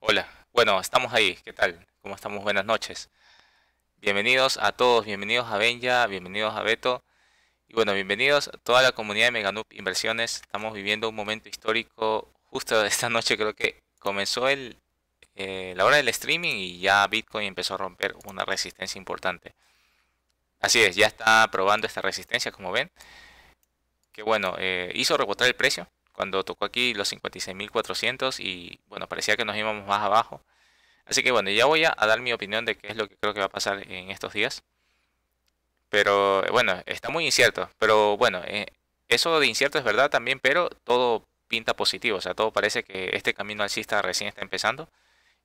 Hola, bueno, estamos ahí, ¿qué tal? ¿Cómo estamos? Buenas noches. Bienvenidos a todos, bienvenidos a Benja, bienvenidos a Beto y bueno, bienvenidos a toda la comunidad de Meganup Inversiones. Estamos viviendo un momento histórico, justo esta noche creo que comenzó el, eh, la hora del streaming y ya Bitcoin empezó a romper una resistencia importante. Así es, ya está probando esta resistencia como ven. Que bueno, eh, hizo rebotar el precio, cuando tocó aquí los 56.400 y bueno, parecía que nos íbamos más abajo. Así que bueno, ya voy a, dar mi opinión de qué es lo que creo que va a pasar en estos días. Pero bueno, está muy incierto. Pero bueno, eh, eso de incierto es verdad también, pero todo pinta positivo. O sea, todo parece que este camino alcista recién está empezando.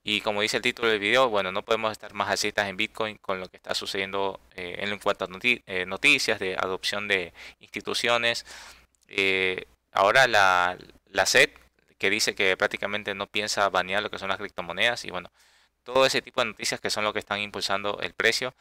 Y como dice el título del video, bueno, no podemos estar más alcistas en Bitcoin con lo que está sucediendo eh, en cuanto a eh, noticias de adopción de instituciones, ahora la, la que dice que prácticamente no piensa banear lo que son las criptomonedas y bueno, todo ese tipo de noticias que son lo que están impulsando el precio.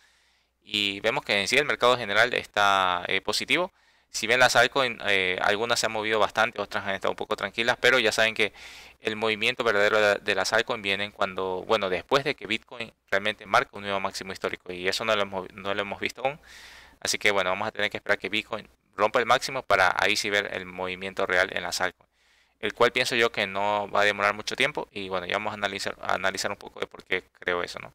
Y vemos que en sí el mercado general está eh, positivo. Si bien las altcoins, eh, algunas se han movido bastante, otras han estado un poco tranquilas, pero ya saben que el movimiento verdadero de las altcoins vienen cuando, bueno, después de que Bitcoin realmente marca un nuevo máximo histórico. Y eso no lo no lo hemos visto aún. Así que bueno, vamos a tener que esperar que Bitcoin rompa el máximo para ahí sí ver el movimiento real en la sal, El cual pienso yo que no va a demorar mucho tiempo y bueno, ya vamos a analizar, analizar un poco de por qué creo eso, ¿no?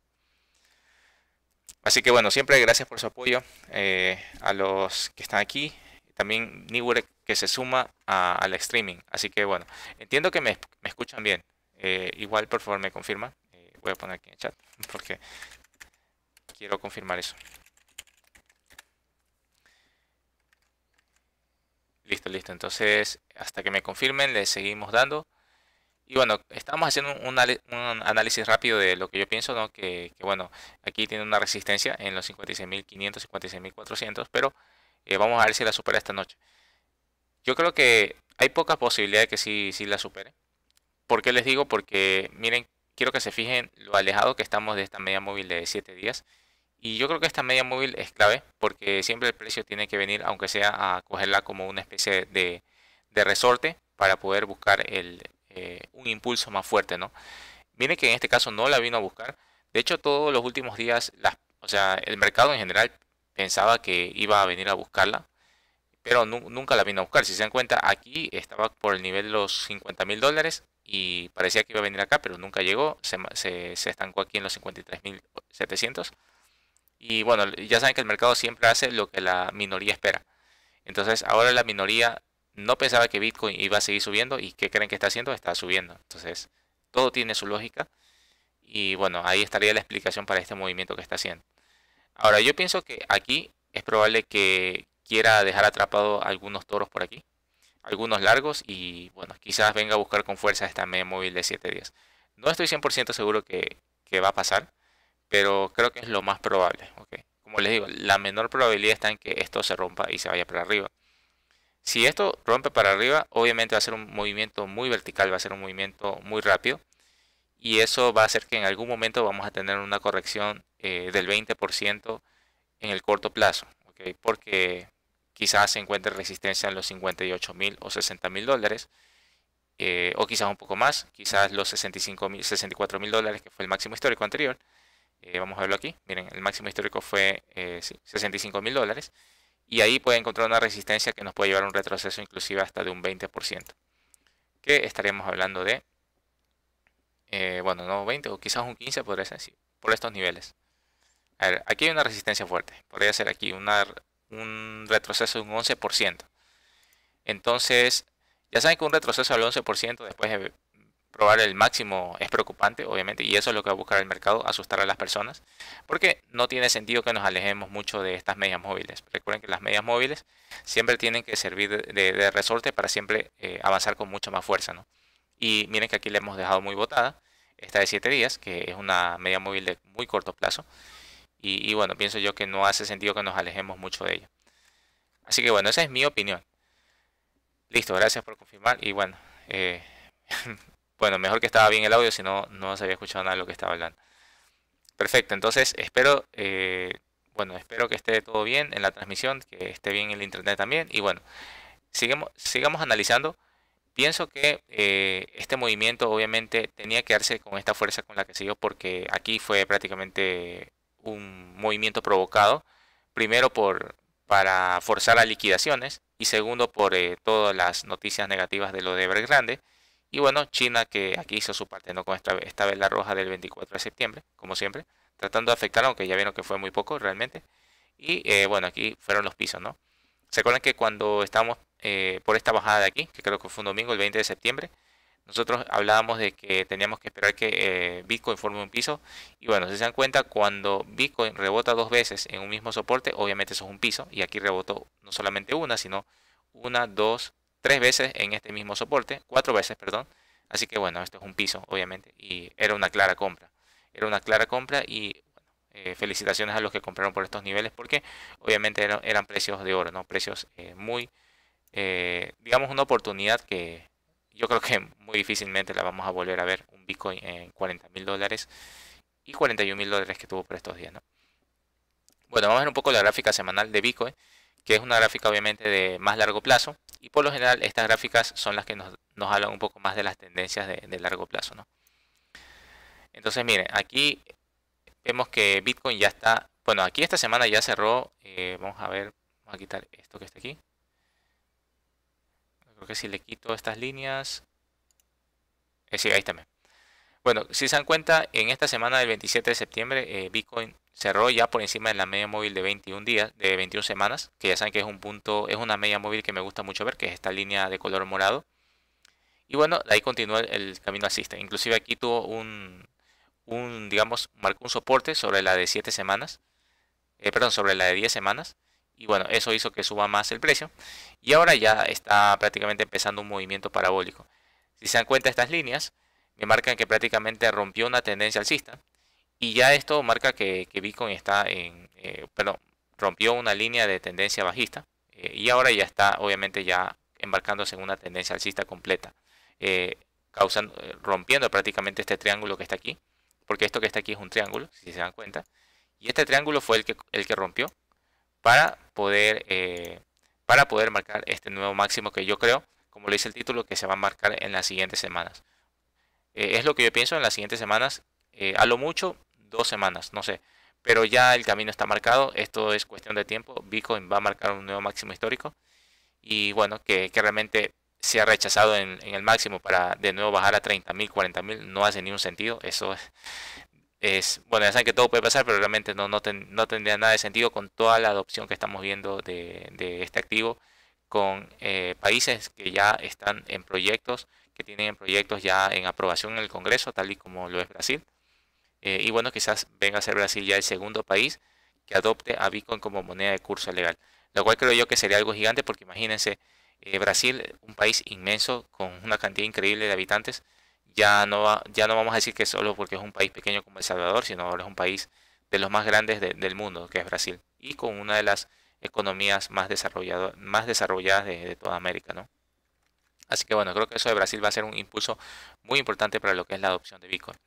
Así que bueno, siempre gracias por su apoyo eh, a los que están aquí. También niware que se suma al streaming. Así que bueno, entiendo que me, escuchan bien. Eh, igual por favor me confirman. Eh, voy a poner aquí en chat porque quiero confirmar eso. Listo, listo. Entonces, hasta que me confirmen, le seguimos dando. Y bueno, estamos haciendo un, análisis rápido de lo que yo pienso, ¿no? Que, bueno, aquí tiene una resistencia en los 56.500, 56.400, pero eh, vamos a ver si la supera esta noche. Yo creo que hay pocas posibilidades de que sí, sí la supere. ¿Por qué les digo? Porque miren, quiero que se fijen lo alejado que estamos de esta media móvil de 7 días. Y yo creo que esta media móvil es clave porque siempre el precio tiene que venir, aunque sea a cogerla como una especie de, resorte para poder buscar eh, un impulso más fuerte, ¿no? Miren que en este caso no la vino a buscar. De hecho, todos los últimos días, las, o sea, el mercado en general pensaba que iba a venir a buscarla, pero nunca la vino a buscar. Si se dan cuenta, aquí estaba por el nivel de los 50 mil dólares y parecía que iba a venir acá, pero nunca llegó. Se, estancó aquí en los 53 mil 700 y bueno, ya saben que el mercado siempre hace lo que la minoría espera. Entonces ahora la minoría no pensaba que Bitcoin iba a seguir subiendo y ¿qué creen que está haciendo? Está subiendo. Entonces todo tiene su lógica y bueno, ahí estaría la explicación para este movimiento que está haciendo. Ahora yo pienso que aquí es probable que quiera dejar atrapado algunos toros por aquí, algunos largos y bueno, quizás venga a buscar con fuerza esta media móvil de 7 días. No estoy 100% seguro que, que va a pasar pero creo que es lo más probable. Como les digo, la menor probabilidad está en que esto se rompa y se vaya para arriba. Si esto rompe para arriba, obviamente va a ser un movimiento muy vertical, va a ser un movimiento muy rápido. Y eso va a hacer que en algún momento vamos a tener una corrección eh, del 20% en el corto plazo. Porque quizás se encuentre resistencia en los 58 mil o 60 mil dólares. Eh, o quizás un poco más, quizás los 65 mil, 64 mil dólares que fue el máximo histórico anterior. Eh, vamos a verlo aquí. Miren, el máximo histórico fue 65 eh, mil dólares. Y ahí puede encontrar una resistencia que nos puede llevar a un retroceso inclusive hasta de un 20%. Que estaríamos hablando de, eh, bueno, no 20 o quizás un 15 podría ser, por estos niveles. A ver, aquí hay una resistencia fuerte. Podría ser aquí un retroceso de un 11%. Entonces, ya saben que un retroceso al 11% después probar el máximo es preocupante, obviamente, y eso es lo que va a buscar el mercado, asustar a las personas, porque no tiene sentido que nos alejemos mucho de estas medias móviles. Recuerden que las medias móviles siempre tienen que servir de, resorte para siempre eh, avanzar con mucha más fuerza, ¿no? Y miren que aquí le hemos dejado muy botada, esta de 7 días, que es una media móvil de muy corto plazo, y, bueno, pienso yo que no hace sentido que nos alejemos mucho de ella. Así que bueno, esa es mi opinión. Listo, gracias por confirmar y bueno, eh, Bueno, mejor que estaba bien el audio, si no, no se había escuchado nada de lo que estaba hablando. Perfecto, entonces espero, eh, bueno, espero que esté todo bien en la transmisión, que esté bien el internet también. Y bueno, sigamos, sigamos analizando. Pienso que eh, este movimiento obviamente tenía que darse con esta fuerza con la que siguió, porque aquí fue prácticamente un movimiento provocado, primero por para forzar a liquidaciones y segundo por eh, todas las noticias negativas de lo de Evergrande. Grande y bueno, China que aquí hizo su parte, ¿no? Con esta, esta vela roja del 24 de septiembre, como siempre, tratando de afectar, aunque ya vieron que fue muy poco realmente. Y eh, bueno, aquí fueron los pisos, ¿no? ¿Se acuerdan que cuando estábamos eh, por esta bajada de aquí, que creo que fue un domingo, el 20 de septiembre, nosotros hablábamos de que teníamos que esperar que eh, Bitcoin forme un piso. Y bueno, si se dan cuenta, cuando Bitcoin rebota dos veces en un mismo soporte, obviamente eso es un piso. Y aquí rebotó no solamente una, sino una, dos, tres veces en este mismo soporte, cuatro veces, perdón. Así que bueno, esto es un piso, obviamente, y era una clara compra. Era una clara compra y eh, felicitaciones a los que compraron por estos niveles porque obviamente eran, precios de oro, ¿no? Precios eh, muy, eh, digamos, una oportunidad que yo creo que muy difícilmente la vamos a volver a ver, un Bitcoin en 40 mil dólares y 41 mil dólares que tuvo por estos días, ¿no? Bueno, vamos a ver un poco la gráfica semanal de Bitcoin, que es una gráfica obviamente de más largo plazo y por lo general estas gráficas son las que nos, hablan un poco más de las tendencias de, largo plazo. Entonces miren, aquí vemos que Bitcoin ya está, bueno, aquí esta semana ya cerró, eh, vamos a ver, vamos a quitar esto que está aquí. Creo que si le quito estas líneas, eh, sí, ahí también. Bueno, si se dan cuenta, en esta semana del 27 de septiembre, eh, Bitcoin cerró ya por encima de la media móvil de 21 días, de 21 semanas, que ya saben que es un punto, es una media móvil que me gusta mucho ver, que es esta línea de color morado. Y bueno, ahí continúa el, camino asiste. Inclusive aquí tuvo un, digamos, marcó un soporte sobre la de 7 semanas, eh, perdón, sobre la de 10 semanas. Y bueno, eso hizo que suba más el precio. Y ahora ya está prácticamente empezando un movimiento parabólico. Si se dan cuenta estas líneas, me marcan que prácticamente rompió una tendencia alcista. Y ya esto marca que, Bitcoin está en, eh, perdón, rompió una línea de tendencia bajista eh, y ahora ya está obviamente ya embarcándose en una tendencia alcista completa, eh, causando, rompiendo prácticamente este triángulo que está aquí, porque esto que está aquí es un triángulo, si se dan cuenta, y este triángulo fue el que, el que rompió para poder, para poder marcar este nuevo máximo que yo creo, como lo dice el título, que se va a marcar en las siguientes semanas. Eh, es lo que yo pienso en las siguientes semanas, eh, a lo mucho dos semanas, no sé. Pero ya el camino está marcado, esto es cuestión de tiempo, Bitcoin va a marcar un nuevo máximo histórico y bueno, que, realmente se ha rechazado en, el máximo para de nuevo bajar a 30.000, 40.000, no hace ningún sentido, eso es, es, bueno, ya saben que todo puede pasar, pero realmente no, no, tendría nada de sentido con toda la adopción que estamos viendo de, este activo, con eh, países que ya están en proyectos que tienen proyectos ya en aprobación en el Congreso, tal y como lo es Brasil. Eh, y bueno, quizás venga a ser Brasil ya el segundo país que adopte a Bitcoin como moneda de curso legal, lo cual creo yo que sería algo gigante porque imagínense, eh, Brasil, un país inmenso con una cantidad increíble de habitantes, ya no, va, ya no vamos a decir que solo porque es un país pequeño como El Salvador, sino ahora es un país de los más grandes del mundo, que es Brasil, y con una de las economías más, más desarrolladas de, de toda América, ¿no? Así que bueno, creo que eso de Brasil va a ser un impulso muy importante para lo que es la adopción de Bitcoin.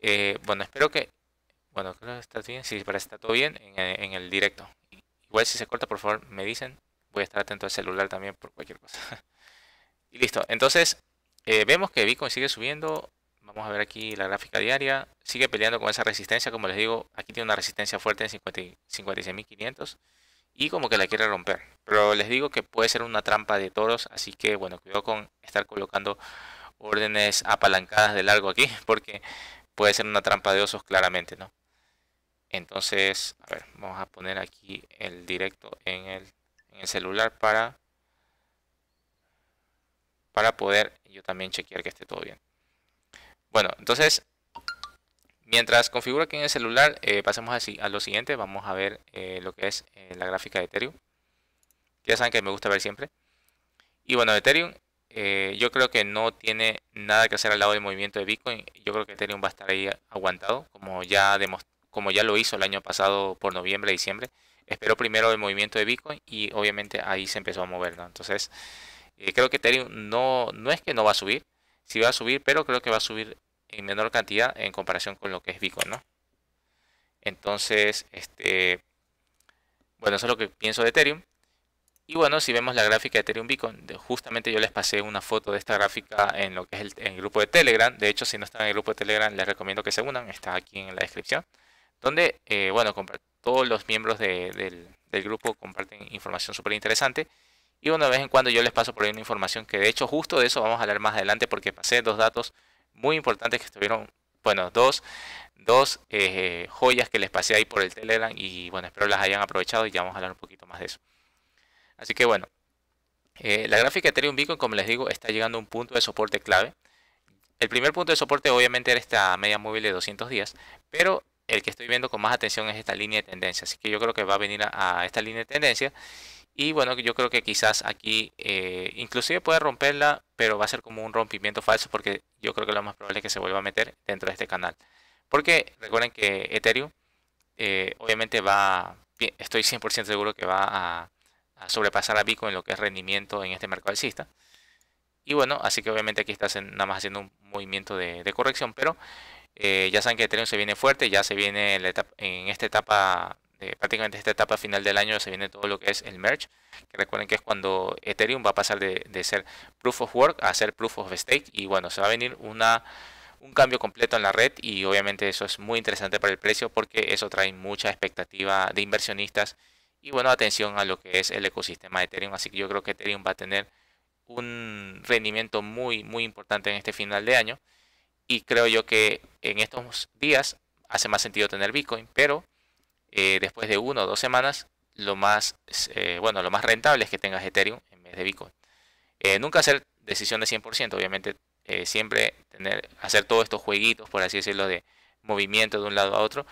Eh, bueno, espero que... Bueno, creo que está bien. si parece que está todo bien en, el directo. Igual si se corta, por favor, me dicen. Voy a estar atento al celular también por cualquier cosa. y listo. Entonces, eh, vemos que Bitcoin sigue subiendo. Vamos a ver aquí la gráfica diaria. Sigue peleando con esa resistencia. Como les digo, aquí tiene una resistencia fuerte en 56.500 y como que la quiere romper. Pero les digo que puede ser una trampa de toros, así que bueno, cuidado con estar colocando órdenes apalancadas de largo aquí, porque puede ser una trampa de osos claramente, ¿no? Entonces, a ver, vamos a poner aquí el directo en el, celular para, para poder yo también chequear que esté todo bien. Bueno, entonces, mientras configuro aquí en el celular, pasamos eh, pasemos a, lo siguiente. Vamos a ver eh, lo que es eh, la gráfica de Ethereum ya saben que me gusta ver siempre. Y bueno, Ethereum, eh, yo creo que no tiene nada que hacer al lado del movimiento de Bitcoin. Yo creo que Ethereum va a estar ahí aguantado, como ya, como ya lo hizo el año pasado por noviembre, diciembre. espero primero el movimiento de Bitcoin y obviamente ahí se empezó a mover. ¿no? Entonces, eh, creo que Ethereum no, no es que no va a subir, sí va a subir, pero creo que va a subir en menor cantidad en comparación con lo que es Bitcoin, ¿no? Entonces, este, bueno, eso es lo que pienso de Ethereum. Y bueno, si vemos la gráfica de Ethereum Beacon, justamente yo les pasé una foto de esta gráfica en lo que es el, grupo de Telegram. De hecho, si no están en el grupo de Telegram, les recomiendo que se unan. Está aquí en la descripción. Donde, eh, bueno, todos los miembros del, grupo comparten información súper interesante. Y una vez en cuando yo les paso por ahí una información que de hecho justo de eso vamos a hablar más adelante porque pasé dos datos muy importantes que estuvieron, bueno, dos, eh, joyas que les pasé ahí por el Telegram y bueno, espero las hayan aprovechado y ya vamos a hablar un poquito más de eso. Así que bueno, eh, la gráfica Ethereum Bitcoin, como les digo, está llegando a un punto de soporte clave. El primer punto de soporte obviamente era esta media móvil de 200 días, pero el que estoy viendo con más atención es esta línea de tendencia. Así que yo creo que va a venir a, esta línea de tendencia. Y bueno, yo creo que quizás aquí eh, inclusive puede romperla, pero va a ser como un rompimiento falso porque yo creo que lo más probable es que se vuelva a meter dentro de este canal. Porque recuerden que Ethereum eh, obviamente va, estoy 100% seguro que va a sobrepasar a Bitcoin en lo que es rendimiento en este mercado alcista. Y bueno, así que obviamente aquí estás nada más haciendo un movimiento de, corrección, pero eh, ya saben que Ethereum se viene fuerte, ya se viene en esta etapa, de prácticamente esta etapa final del año, se viene todo lo que es el merge, que recuerden que es cuando Ethereum va a pasar de, ser proof of work a ser proof of stake, y bueno, se va a venir una un cambio completo en la red y obviamente eso es muy interesante para el precio porque eso trae mucha expectativa de inversionistas y bueno, atención a lo que es el ecosistema de Ethereum. Así que yo creo que Ethereum va a tener un rendimiento muy, muy importante en este final de año. Y creo yo que en estos días hace más sentido tener Bitcoin, pero eh, después de una o dos semanas, lo más, eh, bueno, lo más rentable es que tengas Ethereum en vez de Bitcoin. Eh, nunca hacer decisiones 100%, obviamente siempre tener, hacer todos estos jueguitos, por así decirlo, de movimiento de un lado a otro,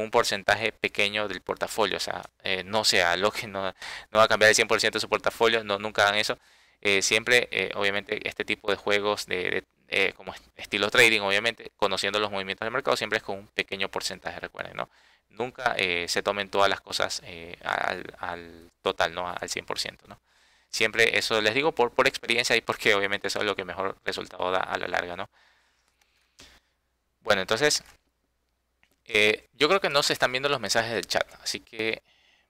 un porcentaje pequeño del portafolio. O sea, eh, no sea lo no, no va a cambiar el 100% de su portafolio, no, nunca hagan eso. Eh, siempre, eh, obviamente, este tipo de juegos de, como estilo trading, obviamente, conociendo los movimientos del mercado, siempre es con un pequeño porcentaje, recuerden, ¿no? Nunca se tomen todas las cosas al, total, ¿no? Al 100%, ¿no? Siempre eso les digo por, por experiencia y porque obviamente eso es lo que mejor resultado da a la larga, ¿no? Bueno, entonces eh, yo creo que no se están viendo los mensajes del chat, así que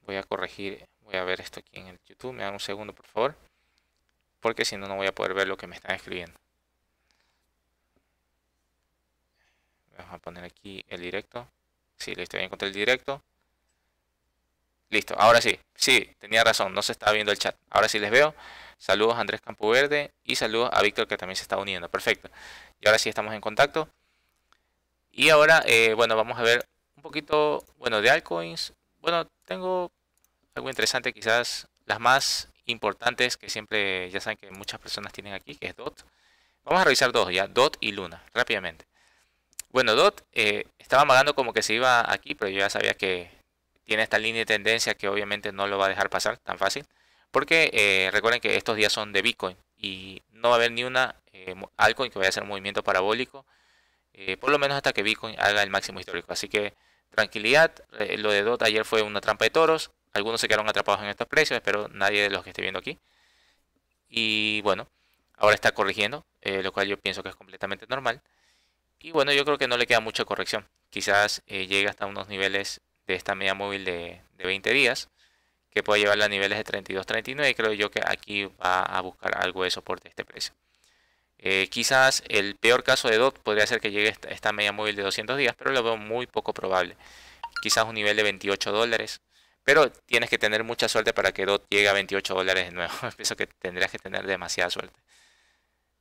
voy a corregir, voy a ver esto aquí en el YouTube, me dan un segundo por favor, porque si no, no voy a poder ver lo que me están escribiendo. Vamos a poner aquí el directo. Sí, listo, ya encontré el directo. Listo, ahora sí, sí, tenía razón, no se estaba viendo el chat. Ahora sí les veo. Saludos a Andrés Verde y saludos a Víctor que también se está uniendo. Perfecto. Y ahora sí estamos en contacto. Y ahora, eh, bueno, vamos a ver un poquito, bueno, de altcoins. Bueno, tengo algo interesante quizás, las más importantes que siempre, ya saben que muchas personas tienen aquí, que es DOT. Vamos a revisar dos ya, DOT y Luna, rápidamente. Bueno, DOT eh, estaba amagando como que se iba aquí, pero yo ya sabía que tiene esta línea de tendencia que obviamente no lo va a dejar pasar tan fácil. Porque eh, recuerden que estos días son de Bitcoin y no va a haber ni una altcoin que vaya a hacer un movimiento parabólico eh, por lo menos hasta que Bitcoin haga el máximo histórico. Así que tranquilidad, eh, lo de DOT ayer fue una trampa de toros, algunos se quedaron atrapados en estos precios, pero nadie de los que esté viendo aquí. Y bueno, ahora está corrigiendo, eh, lo cual yo pienso que es completamente normal. Y bueno, yo creo que no le queda mucha corrección. Quizás llegue hasta unos niveles de esta media móvil de, 20 días que pueda llevarla a niveles de 32-39 creo yo que aquí va a buscar algo de soporte este precio. Eh, quizás el peor caso de DOT podría ser que llegue esta, esta media móvil de 200 días, pero lo veo muy poco probable. Quizás un nivel de 28 dólares, pero tienes que tener mucha suerte para que DOT llegue a 28 dólares de nuevo. Pienso que tendrías que tener demasiada suerte.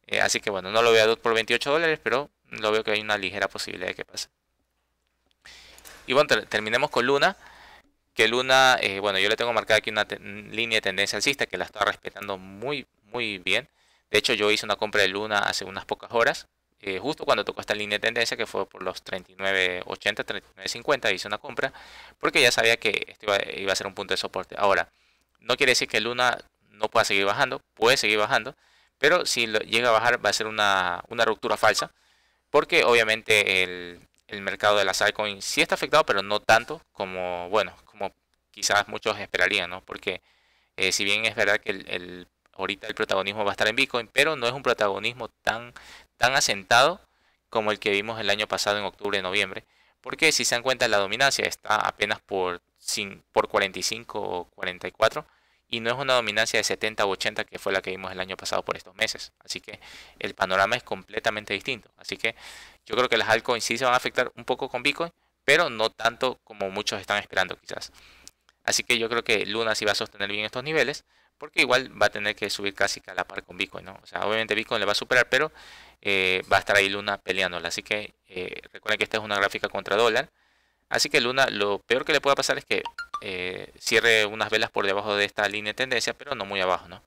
Eh, así que bueno, no lo veo a DOT por 28 dólares, pero lo veo que hay una ligera posibilidad de que pase. Y bueno, terminemos con Luna. Que Luna, eh, bueno, yo le tengo marcada aquí una línea de tendencia alcista que la está respetando muy, muy bien. De hecho, yo hice una compra de Luna hace unas pocas horas, eh, justo cuando tocó esta línea de tendencia, que fue por los 39.80, 39.50, hice una compra, porque ya sabía que esto iba, a ser un punto de soporte. Ahora, no quiere decir que Luna no pueda seguir bajando, puede seguir bajando, pero si llega a bajar va a ser una, una ruptura falsa, porque obviamente el, mercado de las altcoins sí está afectado, pero no tanto como, bueno, como quizás muchos esperarían, ¿no? Porque eh, si bien es verdad que el, ahorita el protagonismo va a estar en Bitcoin, pero no es un protagonismo tan, tan asentado como el que vimos el año pasado en octubre, y noviembre, porque si se dan cuenta la dominancia está apenas por, por 45 o 44 y no es una dominancia de 70 o 80 que fue la que vimos el año pasado por estos meses. Así que el panorama es completamente distinto. Así que yo creo que las altcoins sí se van a afectar un poco con Bitcoin, pero no tanto como muchos están esperando quizás. Así que yo creo que Luna sí va a sostener bien estos niveles porque igual va a tener que subir casi a la par con Bitcoin, ¿no? O sea, obviamente Bitcoin le va a superar, pero eh, va a estar ahí Luna peleándola. Así que eh, recuerden que esta es una gráfica contra dólar. Así que Luna, lo peor que le pueda pasar es que eh, cierre unas velas por debajo de esta línea de tendencia, pero no muy abajo, ¿no?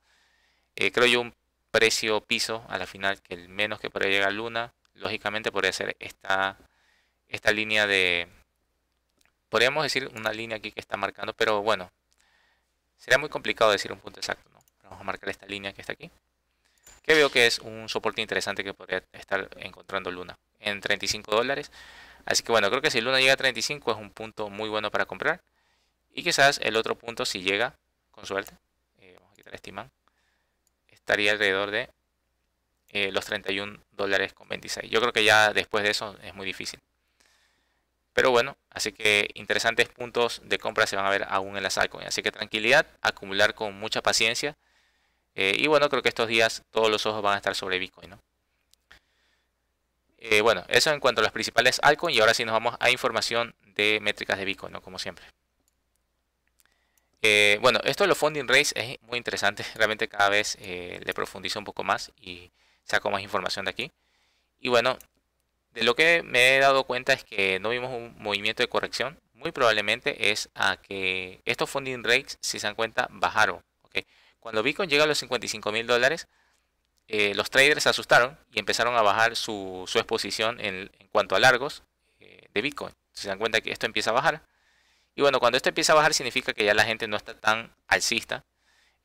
creo yo un precio piso a la final que el menos que podría llegar Luna, lógicamente podría ser esta, esta línea de... Podríamos decir una línea aquí que está marcando, pero bueno, Sería muy complicado decir un punto exacto, ¿no? Vamos a marcar esta línea que está aquí. Que veo que es un soporte interesante que podría estar encontrando Luna en 35 dólares. Así que bueno, creo que si Luna llega a 35 es un punto muy bueno para comprar. Y quizás el otro punto, si llega, con suerte, eh, vamos a quitar este imán, estaría alrededor de eh, los 31 dólares con 26. Yo creo que ya después de eso es muy difícil. Pero bueno, así que interesantes puntos de compra se van a ver aún en las altcoins. Así que tranquilidad, acumular con mucha paciencia. Eh, y bueno, creo que estos días todos los ojos van a estar sobre Bitcoin. Eh, bueno, eso en cuanto a las principales altcoins. Y ahora sí nos vamos a información de métricas de Bitcoin, como siempre. Eh, bueno, esto de los funding rates es muy interesante. Realmente cada vez le profundizo un poco más y saco más información de aquí. Y bueno, de lo que me he dado cuenta es que no vimos un movimiento de corrección. Muy probablemente es a que estos funding rates, si se dan cuenta, bajaron. Cuando Bitcoin llega a los 55 mil dólares, eh, los traders se asustaron y empezaron a bajar su, exposición en, cuanto a largos eh, de Bitcoin. se dan cuenta que esto empieza a bajar. Y bueno, cuando esto empieza a bajar significa que ya la gente no está tan alcista.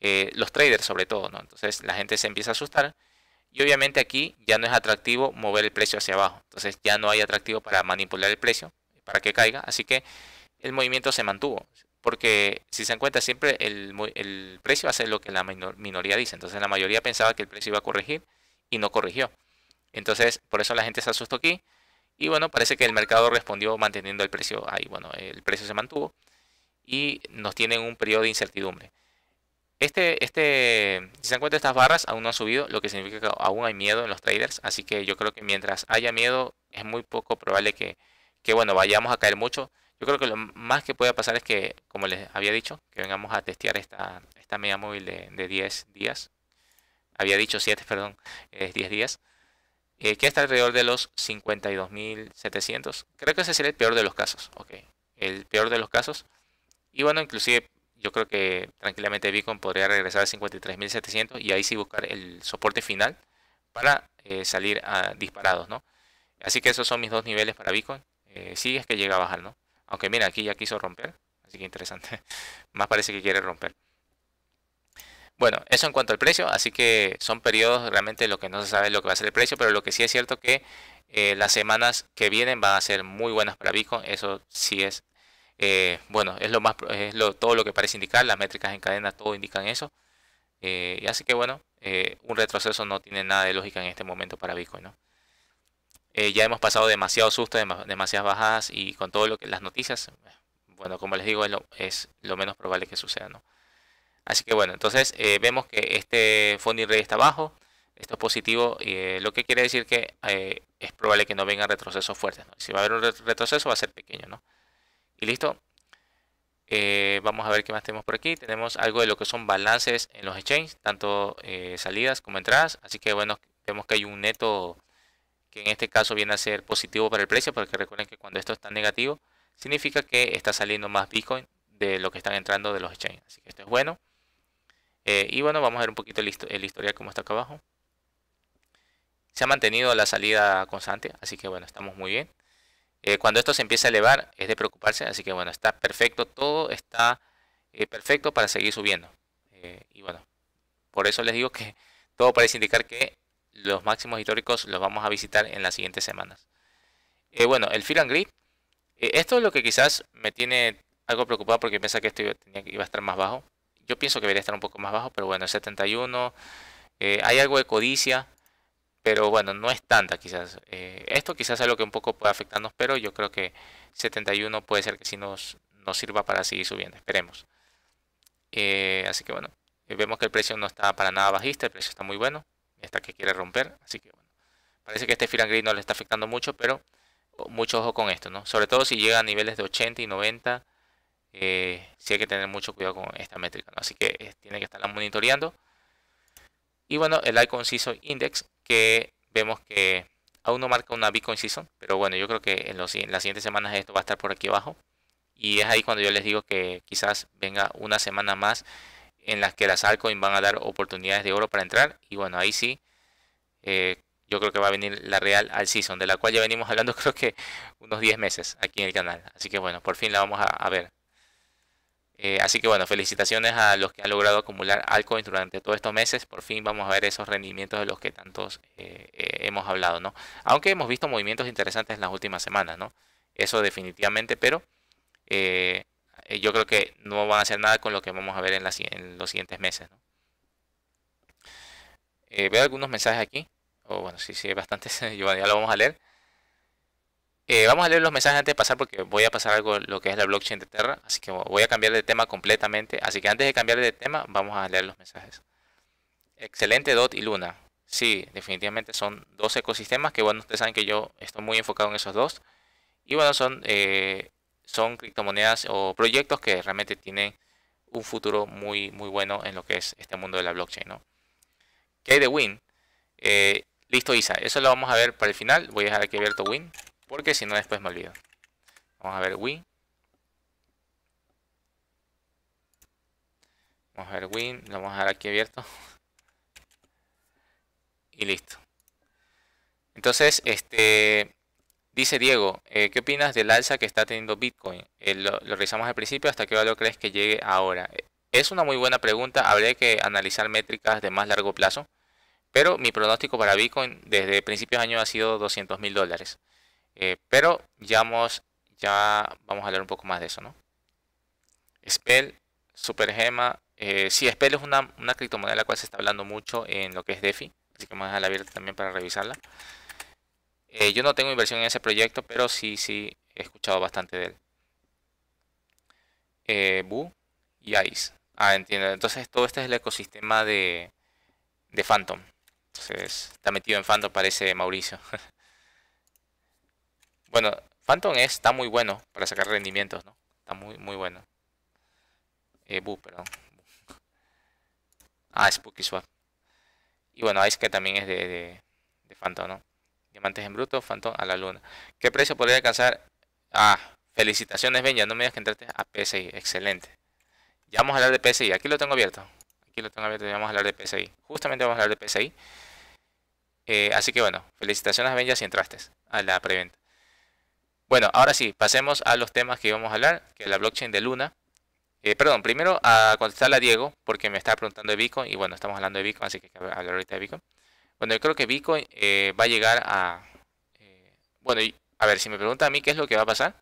Eh, los traders sobre todo, ¿no? Entonces la gente se empieza a asustar y obviamente aquí ya no es atractivo mover el precio hacia abajo. Entonces ya no hay atractivo para manipular el precio, para que caiga. Así que el movimiento se mantuvo. Porque si se encuentra siempre el, precio hace lo que la minoría dice. Entonces la mayoría pensaba que el precio iba a corregir y no corrigió. Entonces por eso la gente se asustó aquí. Y bueno, parece que el mercado respondió manteniendo el precio ahí. Bueno, el precio se mantuvo. Y nos tienen un periodo de incertidumbre. Este, este, si se dan cuenta, estas barras aún no han subido, lo que significa que aún hay miedo en los traders. Así que yo creo que mientras haya miedo, es muy poco probable que, que bueno, vayamos a caer mucho. Yo creo que lo más que puede pasar es que, como les había dicho, que vengamos a testear esta, esta media móvil de, de 10 días. Había dicho 7, perdón, 10 días. Eh, que está alrededor de los 52.700. Creo que ese sería el peor de los casos. ok El peor de los casos. Y bueno, inclusive yo creo que tranquilamente Bitcoin podría regresar a 53.700 y ahí sí buscar el soporte final para eh, salir disparados, ¿no? Así que esos son mis dos niveles para Bitcoin. Eh, sí es que llega a bajar, ¿no? Aunque mira, aquí ya quiso romper, así que interesante. Más parece que quiere romper. Bueno, eso en cuanto al precio, así que son periodos realmente lo que no se sabe lo que va a ser el precio, pero lo que sí es cierto que eh, las semanas que vienen van a ser muy buenas para Bitcoin, eso sí es eh, bueno, es lo más todo lo que parece indicar, las métricas en cadena todo indican eso. Eh, y así que bueno, eh, un retroceso no tiene nada de lógica en este momento para Bitcoin. ¿no? ya hemos pasado demasiado susto, demasiadas bajadas y con todo lo que las noticias, bueno, como les digo, es lo, menos probable que suceda. ¿no? Así que bueno, entonces vemos que este funding rate está bajo, esto es positivo, lo que quiere decir que es probable que no vengan retrocesos fuertes. Si va a haber un retroceso va a ser pequeño, ¿no? Y listo. Eh, vamos a ver qué más tenemos por aquí. Tenemos algo de lo que son balances en los exchanges, tanto eh, salidas como entradas. Así que bueno, vemos que hay un neto que en este caso viene a ser positivo para el precio, porque recuerden que cuando esto está negativo, significa que está saliendo más Bitcoin de lo que están entrando de los exchanges. Así que esto es bueno. Eh, y bueno, vamos a ver un poquito el, el historial como está acá abajo. Se ha mantenido la salida constante, así que bueno, estamos muy bien. Eh, cuando esto se empieza a elevar es de preocuparse, así que bueno, está perfecto, todo está eh, perfecto para seguir subiendo. Eh, y bueno, por eso les digo que todo parece indicar que los máximos históricos los vamos a visitar en las siguientes semanas. bueno, el Fear and esto es lo que quizás me tiene algo preocupado porque piensa que esto iba, iba a estar más bajo. Yo pienso que debería estar un poco más bajo, pero bueno, 71, hay algo de codicia pero bueno, no es tanta quizás. Eh, esto quizás algo que un poco puede afectarnos, pero yo creo que 71 puede ser que sí nos, nos sirva para seguir subiendo, esperemos. Eh, así que bueno, eh, vemos que el precio no está para nada bajista, el precio está muy bueno, esta que quiere romper, así que bueno. Parece que este Firan Gris no le está afectando mucho, pero mucho ojo con esto, ¿no? Sobre todo si llega a niveles de 80 y 90, si sí hay que tener mucho cuidado con esta métrica, Así que tiene que estarla monitoreando. Y bueno, el Icon CISO Index que vemos que aún no marca una Bitcoin Season, pero bueno, yo creo que en, los, en las siguientes semanas esto va a estar por aquí abajo. Y es ahí cuando yo les digo que quizás venga una semana más en las que las altcoins van a dar oportunidades de oro para entrar. Y bueno, ahí sí, eh, yo creo que va a venir la real al season, de la cual ya venimos hablando creo que unos 10 meses aquí en el canal. Así que bueno, por fin la vamos a ver. Eh, así que bueno, felicitaciones a los que han logrado acumular altcoins durante todos estos meses. Por fin vamos a ver esos rendimientos de los que tantos eh, eh, hemos hablado, ¿no? Aunque hemos visto movimientos interesantes en las últimas semanas, ¿no? Eso definitivamente, pero yo creo que no van a hacer nada con lo que vamos a ver en, los siguientes meses, ¿no? veo algunos mensajes aquí. o oh, bueno, sí, sí, bastantes. ya lo vamos a leer. Eh, vamos a leer los mensajes antes de pasar porque voy a pasar algo lo que es la blockchain de Terra, así que voy a cambiar de tema completamente. Así que antes de cambiar de tema, vamos a leer los mensajes. Excelente DOT y Luna. Sí, definitivamente son dos ecosistemas que bueno, ustedes saben que yo estoy muy enfocado en esos dos. Y bueno, son, eh, son criptomonedas o proyectos que realmente tienen un futuro muy, muy bueno en lo que es este mundo de la blockchain. ¿no? ¿Qué hay de Win? Eh, listo, Isa. Eso lo vamos a ver para el final. Voy a dejar aquí abierto Win. Porque si no, después me olvido. Vamos a ver win. Vamos a ver win. Lo vamos a dejar aquí abierto. Y listo. Entonces, este dice Diego, eh, ¿qué opinas del alza que está teniendo Bitcoin? Eh, lo, revisamos al principio, ¿hasta qué valor crees que llegue ahora? Eh, es una muy buena pregunta, habré que analizar métricas de más largo plazo, pero mi pronóstico para Bitcoin desde principios de año ha sido 200 mil dólares. Eh, pero ya vamos, ya vamos a hablar un poco más de eso, ¿no? Spell, Supergema. Eh, sí, Spell es una, una criptomoneda de la cual se está hablando mucho en lo que es DeFi. Así que vamos a dejarla abierta también para revisarla. Eh, yo no tengo inversión en ese proyecto, pero sí, sí, he escuchado bastante de él. Eh, Bu y Ice. Ah, entiendo. Entonces todo este es el ecosistema de, de Phantom. Entonces está metido en Phantom, parece Mauricio. Bueno, Phantom está muy bueno para sacar rendimientos, ¿no? Está muy, muy bueno. Eh, Boo, perdón. Ah, Spooky Swap. Y bueno, Ice que también es de, Phantom, ¿no? Diamantes en bruto, Phantom a la luna. ¿Qué precio podría alcanzar? Ah, felicitaciones, Benja. No me digas que entraste a PSI. Excelente. Ya vamos a hablar de PSI. Aquí lo tengo abierto. Aquí lo tengo abierto. Ya vamos a hablar de PSI. Justamente vamos a hablar de PSI. Eh, así que bueno, felicitaciones, Benja, si entraste a la preventa. Bueno, ahora sí, pasemos a los temas que íbamos a hablar, que es la blockchain de Luna. Eh, perdón, primero a contestarle a Diego, porque me estaba preguntando de Bitcoin, y bueno, estamos hablando de Bitcoin, así que hablar ahorita de Bitcoin. Bueno, yo creo que Bitcoin eh, va a llegar a... Eh, bueno, a ver, si me pregunta a mí qué es lo que va a pasar,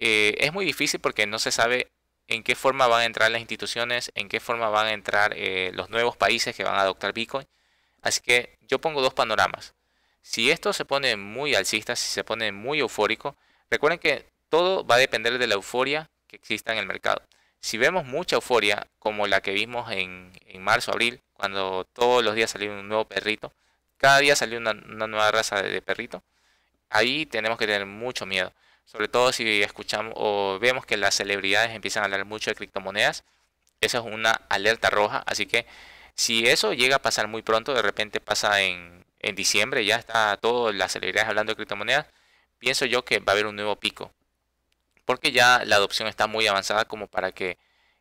es muy difícil porque no se sabe en qué forma van a entrar las instituciones, en qué forma van a entrar los nuevos países que van a adoptar Bitcoin. Así que yo pongo dos panoramas. Si esto se pone muy alcista, si se pone muy eufórico, recuerden que todo va a depender de la euforia que exista en el mercado. Si vemos mucha euforia, como la que vimos en, en marzo, abril, cuando todos los días salió un nuevo perrito, cada día salió una, nueva raza de, de, perrito, ahí tenemos que tener mucho miedo. Sobre todo si escuchamos o vemos que las celebridades empiezan a hablar mucho de criptomonedas, esa es una alerta roja. Así que si eso llega a pasar muy pronto, de repente pasa en, en diciembre ya está todo las celebridades hablando de criptomonedas, pienso yo que va a haber un nuevo pico. Porque ya la adopción está muy avanzada como para que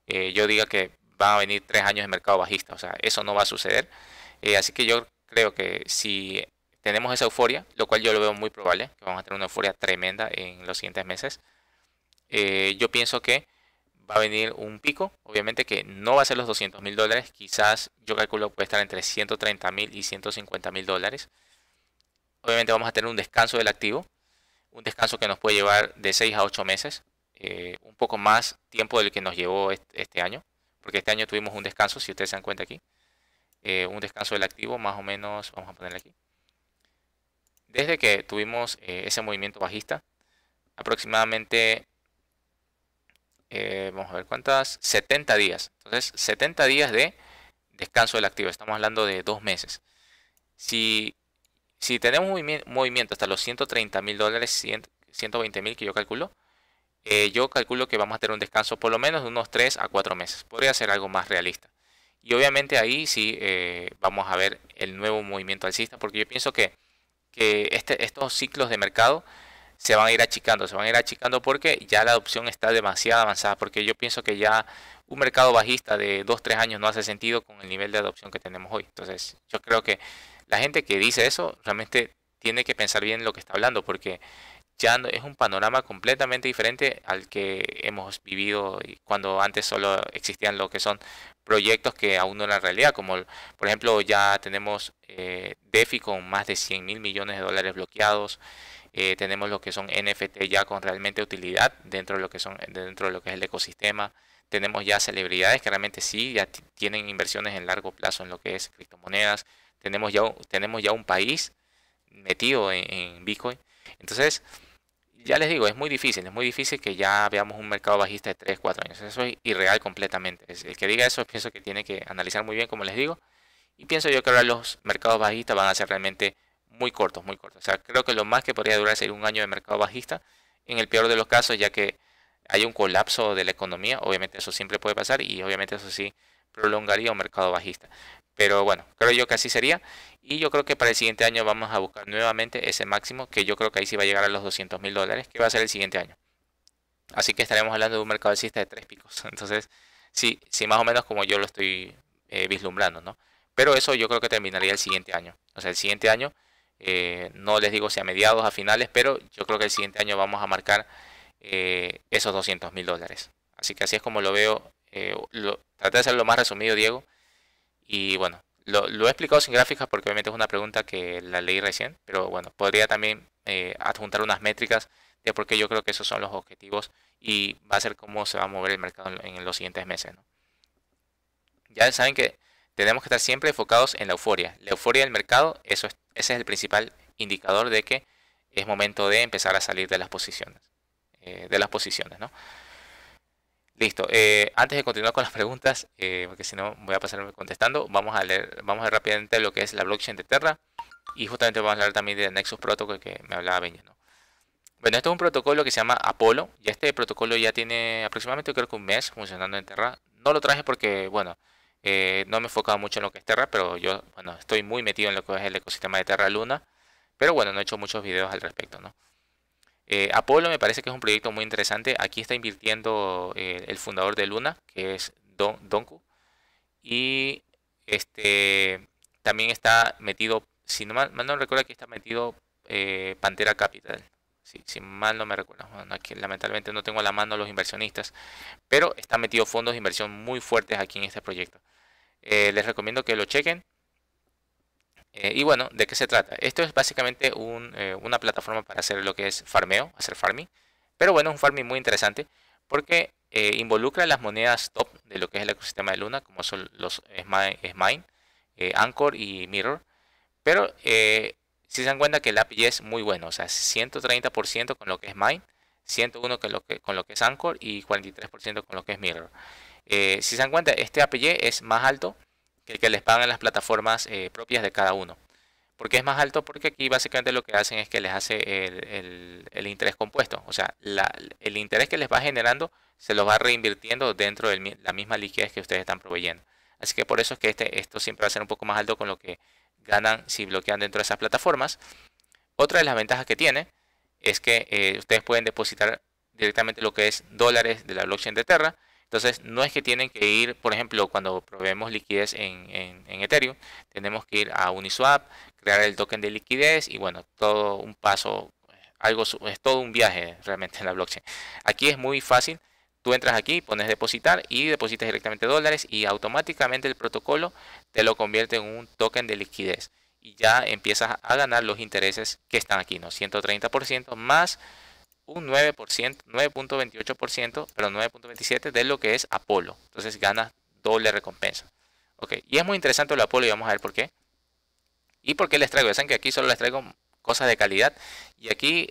eh, yo diga que van a venir tres años de mercado bajista. O sea, eso no va a suceder. Eh, así que yo creo que si tenemos esa euforia, lo cual yo lo veo muy probable, que vamos a tener una euforia tremenda en los siguientes meses, eh, yo pienso que va a venir un pico, obviamente que no va a ser los 200 mil dólares, quizás yo calculo que puede estar entre 130 mil y 150 mil dólares. Obviamente vamos a tener un descanso del activo, un descanso que nos puede llevar de 6 a 8 meses, eh, un poco más tiempo del que nos llevó este, año, porque este año tuvimos un descanso, si ustedes se dan cuenta aquí, eh, un descanso del activo más o menos, vamos a ponerle aquí, desde que tuvimos eh, ese movimiento bajista, aproximadamente eh, vamos a ver cuántas, 70 días. Entonces, 70 días de descanso del activo, estamos hablando de dos meses. Si, si tenemos movimiento, movimiento hasta los 130 mil dólares, 120 mil que yo calculo, eh, yo calculo que vamos a tener un descanso por lo menos de unos 3 a 4 meses. Podría ser algo más realista. Y obviamente ahí sí eh, vamos a ver el nuevo movimiento alcista, porque yo pienso que, este, estos ciclos de mercado se van a ir achicando, se van a ir achicando porque ya la adopción está demasiado avanzada, porque yo pienso que ya un mercado bajista de 2-3 años no hace sentido con el nivel de adopción que tenemos hoy. Entonces yo creo que la gente que dice eso realmente tiene que pensar bien lo que está hablando, porque ya es un panorama completamente diferente al que hemos vivido cuando antes solo existían lo que son proyectos que aún no la realidad, como por ejemplo ya tenemos eh, DeFi con más de 100 mil millones de dólares bloqueados, eh, tenemos lo que son NFT ya con realmente utilidad dentro de lo que son dentro de lo que es el ecosistema. Tenemos ya celebridades que realmente sí ya tienen inversiones en largo plazo en lo que es criptomonedas. Tenemos ya, tenemos ya un país metido en, en Bitcoin. Entonces, ya les digo, es muy difícil, es muy difícil que ya veamos un mercado bajista de 3, 4 años. Eso es irreal completamente. El que diga eso pienso que tiene que analizar muy bien, como les digo. Y pienso yo que ahora los mercados bajistas van a ser realmente muy cortos, muy cortos. O sea, creo que lo más que podría durar sería un año de mercado bajista, en el peor de los casos, ya que hay un colapso de la economía, obviamente eso siempre puede pasar y obviamente eso sí prolongaría un mercado bajista. Pero bueno, creo yo que así sería. Y yo creo que para el siguiente año vamos a buscar nuevamente ese máximo, que yo creo que ahí sí va a llegar a los 200 mil dólares, que va a ser el siguiente año. Así que estaremos hablando de un mercado bajista de tres picos. Entonces, sí, sí, más o menos como yo lo estoy eh, vislumbrando, ¿no? Pero eso yo creo que terminaría el siguiente año. O sea, el siguiente año eh, no les digo si a mediados, a finales, pero yo creo que el siguiente año vamos a marcar eh, esos 200 mil dólares. Así que así es como lo veo. Eh, traté de hacerlo más resumido, Diego. Y bueno, lo, he explicado sin gráficas porque obviamente es una pregunta que la leí recién, pero bueno, podría también adjuntar unas métricas de por qué yo creo que esos son los objetivos y va a ser cómo se va a mover el mercado en, los siguientes meses. Ya saben que tenemos que estar siempre enfocados en la euforia. La euforia del mercado, eso ese es el principal indicador de que es momento de empezar a salir de las posiciones. Eh, de las posiciones ¿no? Listo. Eh, antes de continuar con las preguntas, eh, porque si no voy a pasarme contestando, vamos a leer, vamos a ver rápidamente lo que es la blockchain de Terra y justamente vamos a hablar también del Nexus Protocol que me hablaba Beñez. ¿no? Bueno, este es un protocolo que se llama Apollo y este protocolo ya tiene aproximadamente creo que un mes funcionando en Terra. No lo traje porque, bueno, eh, no me he enfocado mucho en lo que es Terra, pero yo bueno, estoy muy metido en lo que es el ecosistema de Terra Luna. Pero bueno, no he hecho muchos videos al respecto, ¿no? Eh, Apolo me parece que es un proyecto muy interesante. Aquí está invirtiendo eh, el fundador de Luna, que es Don, Donku. Y este también está metido, si no mal, no recuerdo, aquí está metido Pantera Capital si, mal no me recuerdo. aquí lamentablemente no tengo a la mano a los inversionistas, pero están metidos fondos de inversión muy fuertes aquí en este proyecto. Eh, les recomiendo que lo chequen. Eh, y bueno, ¿de qué se trata? Esto es básicamente eh, una plataforma para hacer lo que es farmeo, hacer farming. Pero bueno, es un farming muy interesante porque involucra las monedas top de lo que es el ecosistema de Luna, como son los Smine Anchor y Mirror. Pero si se dan cuenta que el API es muy bueno, o sea, 130% con lo que es Mine, 101% con lo que, con lo que es Anchor y 43% con lo que es Mirror. Eh, si se dan cuenta, este API es más alto que el que les pagan las plataformas eh, propias de cada uno. ¿Por qué es más alto? Porque aquí básicamente lo que hacen es que les hace el, interés compuesto. O sea, el interés que les va generando se los va reinvirtiendo dentro de la misma liquidez que ustedes están proveyendo. Así que por eso es que este, esto siempre va a ser un poco más alto con lo que ganan si bloquean dentro de esas plataformas. Otra de las ventajas que tiene es que eh, ustedes pueden depositar directamente lo que es dólares de la blockchain de Terra. Entonces, no es que tienen que ir, por ejemplo, cuando proveemos liquidez en, en, Ethereum, tenemos que ir a Uniswap, crear el token de liquidez y bueno, todo un paso, algo es todo un viaje realmente en la blockchain. Aquí es muy fácil. Tú entras aquí, pones depositar y depositas directamente dólares y automáticamente el protocolo te lo convierte en un token de liquidez y ya empiezas a ganar los intereses que están aquí, ¿no? 130% más un 9%, 9.28%, pero 9.27% de lo que es Apolo. Entonces ganas doble recompensa. Ok, y es muy interesante lo de Apolo y vamos a ver por qué. ¿Y por qué les traigo? Ya saben que aquí solo les traigo cosas de calidad y aquí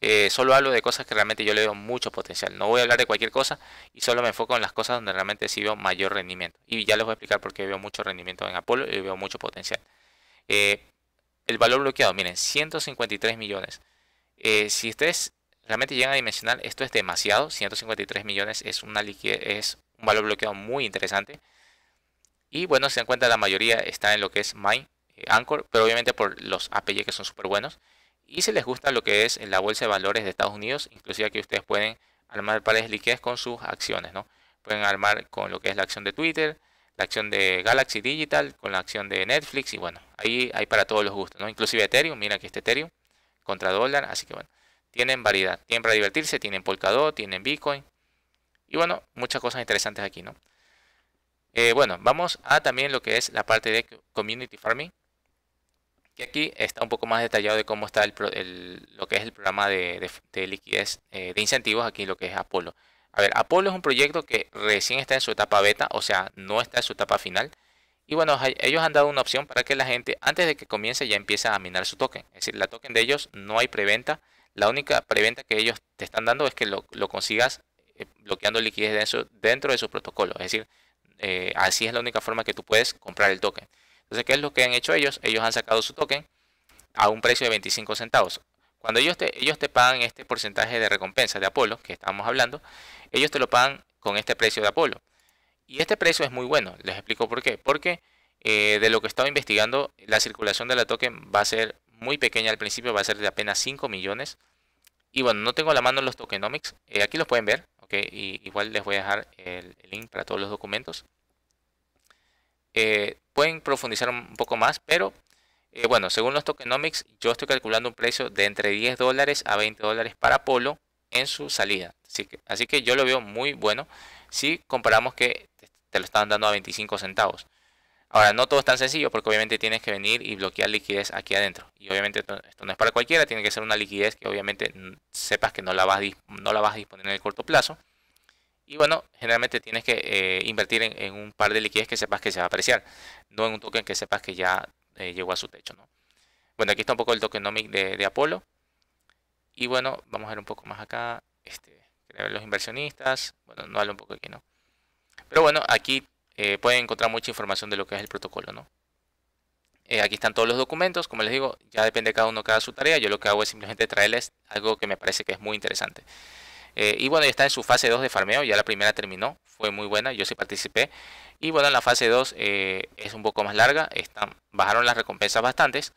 eh, solo hablo de cosas que realmente yo le veo mucho potencial. No voy a hablar de cualquier cosa y solo me enfoco en las cosas donde realmente sí veo mayor rendimiento. Y ya les voy a explicar por qué veo mucho rendimiento en Apolo y veo mucho potencial. Eh, el valor bloqueado, miren, 153 millones. Eh, si ustedes realmente llegan a dimensionar, esto es demasiado. 153 millones es, una es un valor bloqueado muy interesante. Y bueno, se dan cuenta la mayoría está en lo que es my Anchor, pero obviamente por los API que son súper buenos. Y si les gusta lo que es la bolsa de valores de Estados Unidos, inclusive aquí ustedes pueden armar pares liquidez con sus acciones, ¿no? Pueden armar con lo que es la acción de Twitter, la acción de Galaxy Digital, con la acción de Netflix y bueno, ahí hay para todos los gustos, ¿no? Inclusive Ethereum, mira que este Ethereum contra dólar, así que bueno, tienen variedad, tienen para divertirse, tienen Polkadot, tienen Bitcoin y bueno, muchas cosas interesantes aquí, ¿no? Eh, bueno, vamos a también lo que es la parte de Community Farming que aquí está un poco más detallado de cómo está el, lo que es el programa de, liquidez eh, de incentivos, aquí lo que es Apolo. A ver, Apolo es un proyecto que recién está en su etapa beta, o sea, no está en su etapa final. Y bueno, ellos han dado una opción para que la gente, antes de que comience, ya empiece a minar su token. Es decir, la token de ellos no hay preventa. La única preventa que ellos te están dando es que lo, consigas eh, bloqueando liquidez dentro, dentro de su protocolo. Es decir, eh, así es la única forma que tú puedes comprar el token. Entonces, ¿qué es lo que han hecho ellos? Ellos han sacado su token a un precio de 25 centavos. Cuando ellos te, ellos te pagan este porcentaje de recompensa de Apolo, que estábamos hablando, ellos te lo pagan con este precio de Apolo. Y este precio es muy bueno, les explico por qué. Porque eh, de lo que estaba investigando, la circulación de la token va a ser muy pequeña al principio, va a ser de apenas 5 millones. Y bueno, no tengo a la mano los tokenomics, eh, aquí los pueden ver, igual les voy a dejar el link para todos los documentos. Eh, pueden profundizar un poco más, pero eh, bueno, según los tokenomics, yo estoy calculando un precio de entre 10 dólares a 20 dólares para Polo en su salida. Así que, así que yo lo veo muy bueno si comparamos que te lo están dando a 25 centavos. Ahora, no todo es tan sencillo porque obviamente tienes que venir y bloquear liquidez aquí adentro. Y obviamente esto no es para cualquiera, tiene que ser una liquidez que obviamente sepas que no la vas, no la vas a disponer en el corto plazo. Y bueno, generalmente tienes que eh, invertir en, un par de liquidez que sepas que se va a apreciar, no en un token que sepas que ya eh, llegó a su techo. Bueno, aquí está un poco el tokenomic de, de Apolo. Y bueno, vamos a ver un poco más acá. Este, los inversionistas. Bueno, no hablo un poco aquí, ¿no? Pero bueno, aquí eh, pueden encontrar mucha información de lo que es el protocolo, ¿no? aquí están todos los documentos, como les digo, ya depende de cada uno cada su tarea. Yo lo que hago es simplemente traerles algo que me parece que es muy interesante. Eh, y bueno, ya está en su fase 2 de farmeo, ya la primera terminó, fue muy buena, yo sí participé. Y bueno, en la fase 2 eh, es un poco más larga, bajaron las recompensas bastantes,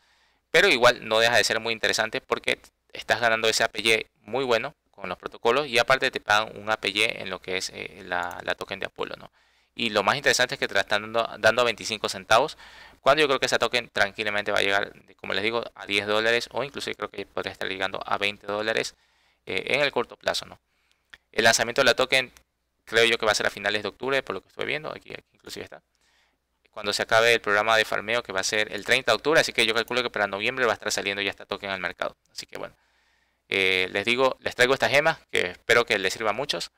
pero igual no deja de ser muy interesante porque estás ganando ese APY muy bueno con los protocolos y aparte te pagan un APY en lo que es eh, la, token de Apolo, ¿no? Y lo más interesante es que te la están dando, dando a 25 centavos, cuando yo creo que esa token tranquilamente va a llegar, como les digo, a 10 dólares o incluso creo que podría estar llegando a 20 dólares. Eh, en el corto plazo, ¿no? El lanzamiento de la token creo yo que va a ser a finales de octubre, por lo que estoy viendo, aquí, inclusive está. Cuando se acabe el programa de farmeo, que va a ser el 30 de octubre, así que yo calculo que para noviembre va a estar saliendo ya esta token al mercado. Así que bueno, eh, les digo, les traigo estas gemas, que espero que les sirva a muchos.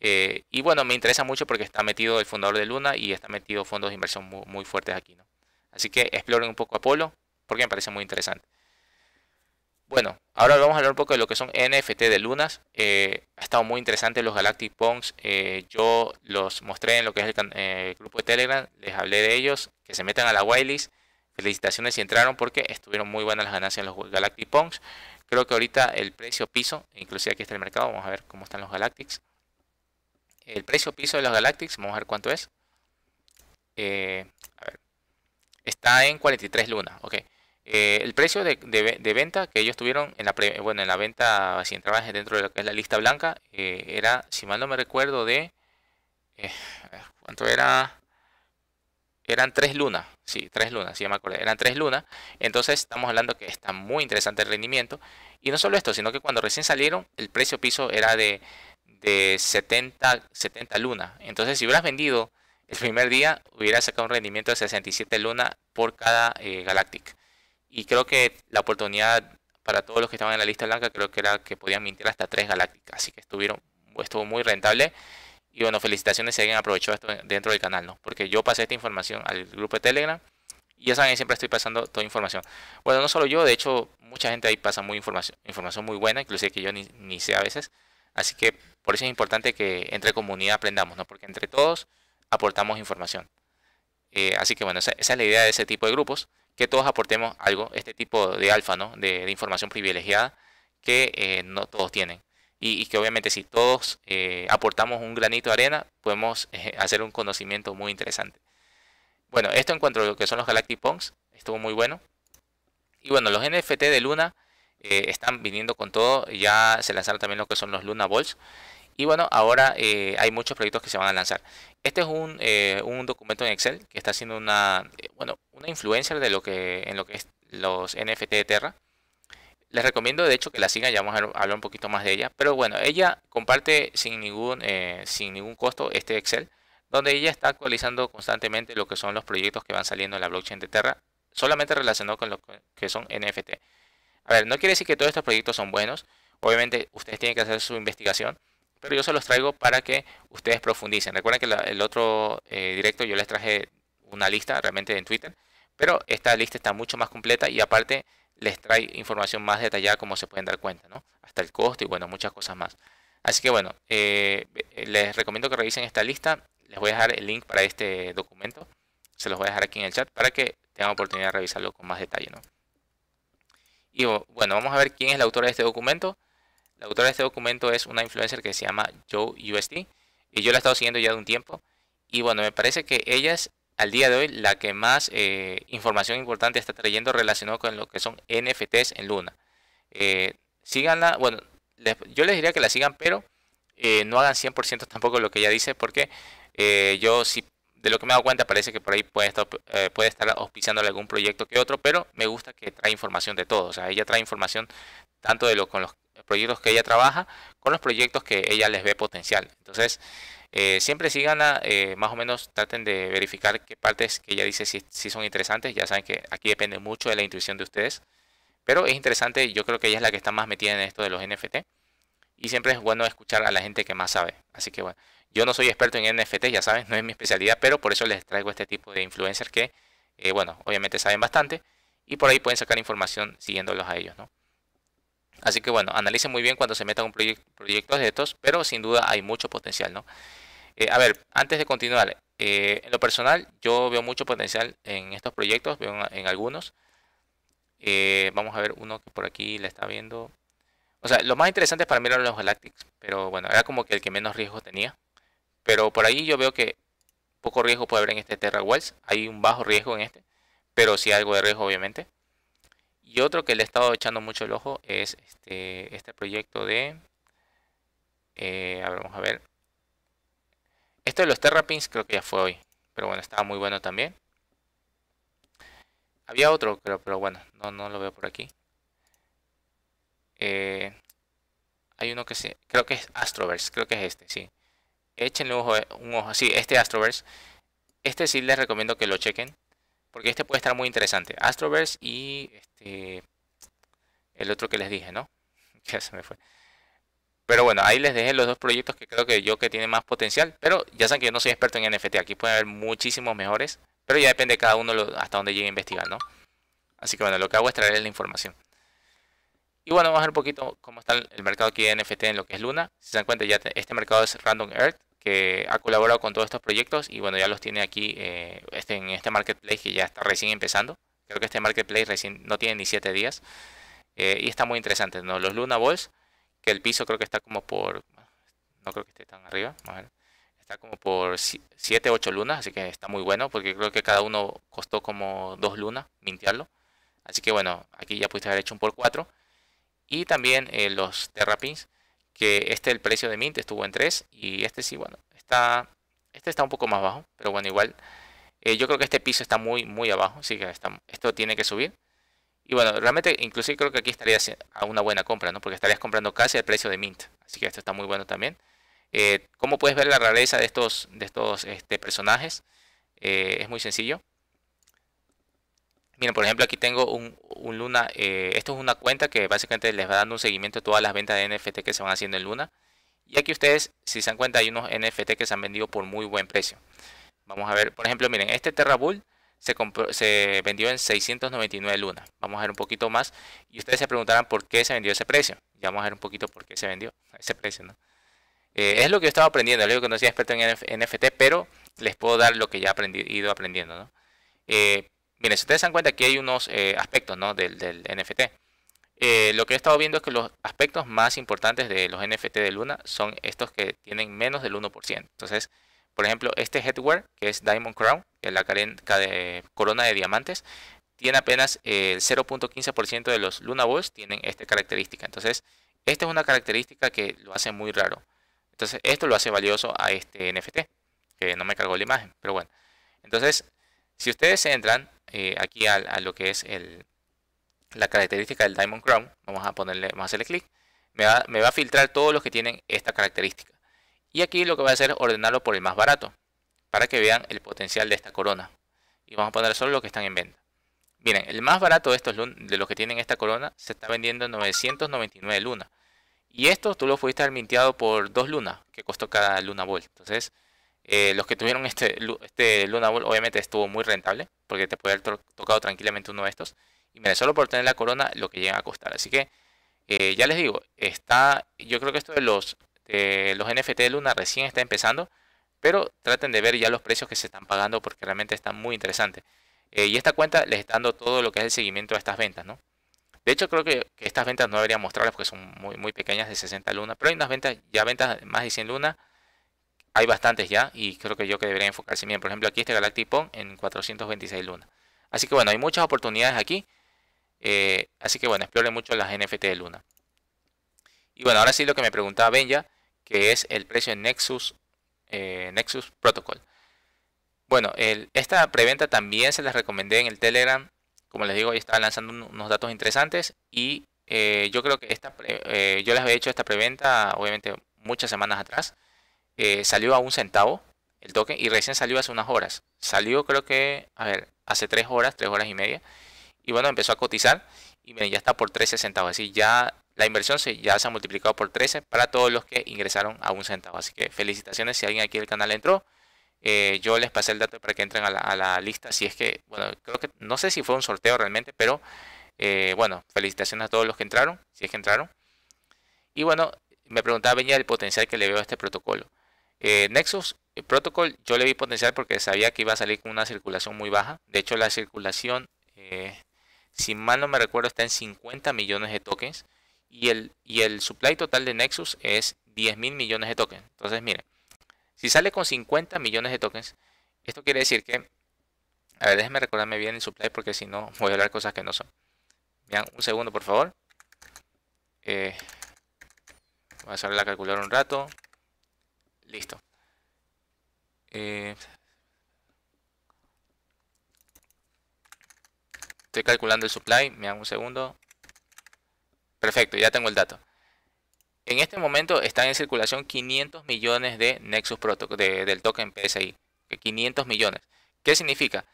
Eh, y bueno, me interesa mucho porque está metido el fundador de Luna y está metido fondos de inversión muy, muy fuertes aquí, ¿no? Así que exploren un poco Apolo, porque me parece muy interesante. Bueno, ahora vamos a hablar un poco de lo que son NFT de lunas. Eh, ha estado muy interesante los Galactic Punks. Eh, yo los mostré en lo que es el, eh, grupo de Telegram. Les hablé de ellos. Que se metan a la whitelist. Felicitaciones si entraron porque estuvieron muy buenas las ganancias en los Galactic Punks. Creo que ahorita el precio piso, inclusive aquí está el mercado, vamos a ver cómo están los Galactics. El precio piso de los Galactics, vamos a ver cuánto es. a ver. Está en 43 lunas, ok. Eh, el precio de, venta que ellos tuvieron en la, bueno, en la venta, si entrabas dentro de lo que es la lista blanca, eh, era, si mal no me recuerdo, de... Eh, ¿Cuánto era? Eran tres lunas, sí, tres lunas, si sí, me acuerdo, eran tres lunas. Entonces estamos hablando que está muy interesante el rendimiento. Y no solo esto, sino que cuando recién salieron, el precio piso era de, de 70, 70 lunas. Entonces si hubieras vendido el primer día, hubieras sacado un rendimiento de 67 lunas por cada Galactic. Y creo que la oportunidad para todos los que estaban en la lista blanca, creo que era que podían mintir hasta tres galácticas. Así que estuvieron, estuvo muy rentable. Y bueno, felicitaciones si alguien aprovechó esto dentro del canal, ¿no? Porque yo pasé esta información al grupo de Telegram. Y ya saben, siempre estoy pasando toda información. Bueno, no solo yo, de hecho, mucha gente ahí pasa muy información, información muy buena, inclusive que yo ni, sé a veces. Así que por eso es importante que entre comunidad aprendamos, ¿no? Porque entre todos aportamos información. Eh, así que bueno, esa es la idea de ese tipo de grupos que todos aportemos algo, este tipo de alfa, ¿no? de, información privilegiada que eh, no todos tienen. Y, que obviamente si todos eh, aportamos un granito de arena, podemos eh, hacer un conocimiento muy interesante. Bueno, esto en cuanto a lo que son los Galactic Punks, estuvo muy bueno. Y bueno, los NFT de Luna están viniendo con todo, ya se lanzaron también lo que son los Luna Balls. Y bueno, ahora eh, hay muchos proyectos que se van a lanzar. Este es un, eh, documento en Excel que está haciendo una, eh, una influencer de lo que, en lo que es los NFT de Terra. Les recomiendo de hecho que la sigan, ya vamos a hablar un poquito más de ella. Pero bueno, ella comparte sin ningún, sin ningún costo este Excel, donde ella está actualizando constantemente lo que son los proyectos que van saliendo en la blockchain de Terra, solamente relacionado con lo que son NFT. A ver, no quiere decir que todos estos proyectos son buenos, obviamente ustedes tienen que hacer su investigación, pero yo se los traigo para que ustedes profundicen. Recuerden que el otro eh, directo yo les traje una lista realmente en Twitter, pero esta lista está mucho más completa y aparte les trae información más detallada como se pueden dar cuenta, ¿no? Hasta el costo y bueno, muchas cosas más. Así que bueno, eh, les recomiendo que revisen esta lista. Les voy a dejar el link para este documento. Se los voy a dejar aquí en el chat para que tengan oportunidad de revisarlo con más detalle, ¿no? Y bueno, vamos a ver quién es el autor de este documento. La autora de este documento es una influencer que se llama Joe USD y yo la he estado siguiendo ya de un tiempo. Y bueno, me parece que ella es al día de hoy la que más eh, información importante está trayendo relacionado con lo que son NFTs en Luna. Eh, síganla, bueno, yo les diría que la sigan, pero eh, no hagan 100% tampoco lo que ella dice, porque yo sí de lo que me he dado cuenta parece que por ahí puede estar, puede estar auspiciándole algún proyecto que otro, pero me gusta que trae información de todo, o sea, ella trae información tanto de lo con los proyectos que ella trabaja con los proyectos que ella les ve potencial. Entonces, eh, siempre sigan, a, ah, eh, más o menos traten de verificar qué partes que ella dice si, si, son interesantes. Ya saben que aquí depende mucho de la intuición de ustedes. Pero es interesante, yo creo que ella es la que está más metida en esto de los NFT. Y siempre es bueno escuchar a la gente que más sabe. Así que bueno, yo no soy experto en NFT, ya saben, no es mi especialidad, pero por eso les traigo este tipo de influencers que, eh, bueno, obviamente saben bastante y por ahí pueden sacar información siguiéndolos a ellos, ¿no? Así que bueno, analicen muy bien cuando se metan un proyecto proyectos de estos, pero sin duda hay mucho potencial, ¿no? Eh, a ver, antes de continuar, eh, en lo personal yo veo mucho potencial en estos proyectos, veo en, algunos. Eh, vamos a ver uno que por aquí le está viendo. O sea, lo más interesante para mí eran los Galactics, pero bueno, era como que el que menos riesgo tenía. Pero por ahí yo veo que poco riesgo puede haber en este Terra Wells. Hay un bajo riesgo en este, pero sí algo de riesgo obviamente. Y otro que le he estado echando mucho el ojo es este, este proyecto de... Eh, a ver, vamos a ver. Esto de los Terrapins creo que ya fue hoy. Pero bueno, estaba muy bueno también. Había otro, creo, pero bueno, no, no lo veo por aquí. Eh, hay uno que se, creo que es Astroverse, creo que es este, sí. Échenle ojo, un ojo sí, este Astroverse. Este sí les recomiendo que lo chequen. Porque este puede estar muy interesante. Astroverse y este, el otro que les dije, ¿no? que se me fue. Pero bueno, ahí les dejé los dos proyectos que creo que yo que tiene más potencial. Pero ya saben que yo no soy experto en NFT. Aquí pueden haber muchísimos mejores. Pero ya depende cada uno hasta dónde llegue a investigar, ¿no? Así que bueno, lo que hago es traerles la información. Y bueno, vamos a ver un poquito cómo está el mercado aquí de NFT en lo que es Luna. Si se dan cuenta, ya este mercado es Random Earth que ha colaborado con todos estos proyectos y bueno, ya los tiene aquí eh, este, en este marketplace que ya está recién empezando. Creo que este marketplace recién no tiene ni 7 días. Eh, y está muy interesante, ¿no? Los Luna Balls, que el piso creo que está como por... No creo que esté tan arriba. está como por 7, 8 lunas, así que está muy bueno porque creo que cada uno costó como 2 lunas, mintiarlo. Así que bueno, aquí ya pudiste haber hecho un por 4. Y también eh, los Terrapins que este el precio de Mint estuvo en 3 y este sí, bueno, está, este está un poco más bajo, pero bueno, igual eh, yo creo que este piso está muy, muy abajo, así que esto tiene que subir. Y bueno, realmente inclusive creo que aquí estarías a una buena compra, ¿no? Porque estarías comprando casi el precio de Mint, así que esto está muy bueno también. como eh, ¿Cómo puedes ver la rareza de estos, de estos este, personajes? Eh, es muy sencillo. Miren, por ejemplo, aquí tengo un, Luna. Eh, esto es una cuenta que básicamente les va dando un seguimiento a todas las ventas de NFT que se van haciendo en Luna. Y aquí ustedes, si se dan cuenta, hay unos NFT que se han vendido por muy buen precio. Vamos a ver, por ejemplo, miren, este Terra Bull se, vendió en 699 lunas. Vamos a ver un poquito más. Y ustedes se preguntarán por qué se vendió ese precio. Ya vamos a ver un poquito por qué se vendió ese precio, eh, es lo que yo estaba aprendiendo, digo que no soy experto en NFT, pero les puedo dar lo que ya he ido aprendiendo, ¿no? Eh, Miren, si ustedes se dan cuenta, aquí hay unos eh, aspectos del, del, NFT. Eh, lo que he estado viendo es que los aspectos más importantes de los NFT de Luna son estos que tienen menos del 1%. Entonces, por ejemplo, este headwear, que es Diamond Crown, que es la corona de diamantes, tiene apenas eh, el 0.15% de los Luna Balls tienen esta característica. Entonces, esta es una característica que lo hace muy raro. Entonces, esto lo hace valioso a este NFT, que no me cargó la imagen, pero bueno. Entonces, si ustedes entran eh, aquí a, lo que es la característica del Diamond Crown, vamos a ponerle, vamos a hacerle clic, me va, a filtrar todos los que tienen esta característica. Y aquí lo que voy a hacer es ordenarlo por el más barato, para que vean el potencial de esta corona. Y vamos a poner solo los que están en venta. Miren, el más barato de estos de los que tienen esta corona se está vendiendo en 999 lunas. Y esto tú lo fuiste mintiado por dos lunas que costó cada luna volt. Entonces, eh, los que tuvieron este, este Luna ball obviamente estuvo muy rentable, porque te puede haber tocado tranquilamente uno de estos. Y mira, solo por tener la corona, lo que llega a costar. Así que, eh, ya les digo, está, yo creo que esto de los, los NFT de Luna recién está empezando, pero traten de ver ya los precios que se están pagando, porque realmente están muy interesantes eh, y esta cuenta les está dando todo lo que es el seguimiento a estas ventas, De hecho, creo que, estas ventas no debería mostrarlas porque son muy, muy pequeñas de 60 lunas, pero hay unas ventas, ya ventas más de 100 lunas hay bastantes ya y creo que yo que debería enfocarse. bien, por ejemplo, aquí este Galactic Pong en 426 lunas. Así que bueno, hay muchas oportunidades aquí. Eh, así que bueno, explore mucho las NFT de Luna. Y bueno, ahora sí lo que me preguntaba Benja, que es el precio en Nexus, eh, Nexus Protocol. Bueno, esta preventa también se las recomendé en el Telegram. Como les digo, estaba lanzando unos datos interesantes y eh, yo creo que esta, yo les había hecho esta preventa, obviamente, muchas semanas atrás. Eh, salió a un centavo el token y recién salió hace unas horas. Salió creo que, a ver, hace tres horas, tres horas y media. Y bueno, empezó a cotizar y miren, ya está por 13 centavos. Así ya la inversión se, ya se ha multiplicado por 13 para todos los que ingresaron a un centavo. Así que felicitaciones si alguien aquí del canal entró. Eh, yo les pasé el dato para que entren a la, lista. Si es que, bueno, creo que no sé si fue un sorteo realmente, pero eh, bueno, felicitaciones a todos los que entraron, si es que entraron. Y bueno, me preguntaba venía el potencial que le veo a este protocolo. Eh, Nexus eh, Protocol yo le vi potencial porque sabía que iba a salir con una circulación muy baja. De hecho, la circulación, eh, si mal no me recuerdo, está en 50 millones de tokens. Y el, y el supply total de Nexus es 10 mil millones de tokens. Entonces, miren, si sale con 50 millones de tokens, esto quiere decir que, a ver, déjenme recordarme bien el supply porque si no voy a hablar cosas que no son. Vean, un segundo, por favor. voy a salir a calcular un rato. Listo. Eh, estoy calculando el supply, me dan un segundo. Perfecto, ya tengo el dato. En este momento están en circulación 500 millones de Nexus Protocol, del token PSI. 500 millones. ¿Qué significa?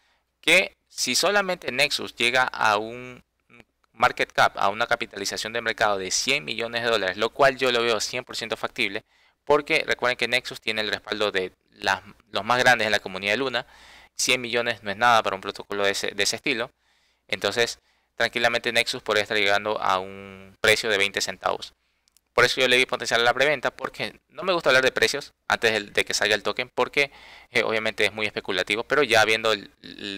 Que si solamente Nexus llega a un market cap, a una capitalización de mercado de 100 millones de dólares, lo cual yo lo veo 100% factible, porque recuerden que Nexus tiene el respaldo de los más grandes en la comunidad de Luna. 100 millones no es nada para un protocolo de ese, estilo. Entonces, tranquilamente Nexus podría estar llegando a un precio de 20 centavos. Por eso yo le di potencial a la preventa, porque no me gusta hablar de precios antes de, que salga el token, porque eh, obviamente es muy especulativo, pero ya viendo el,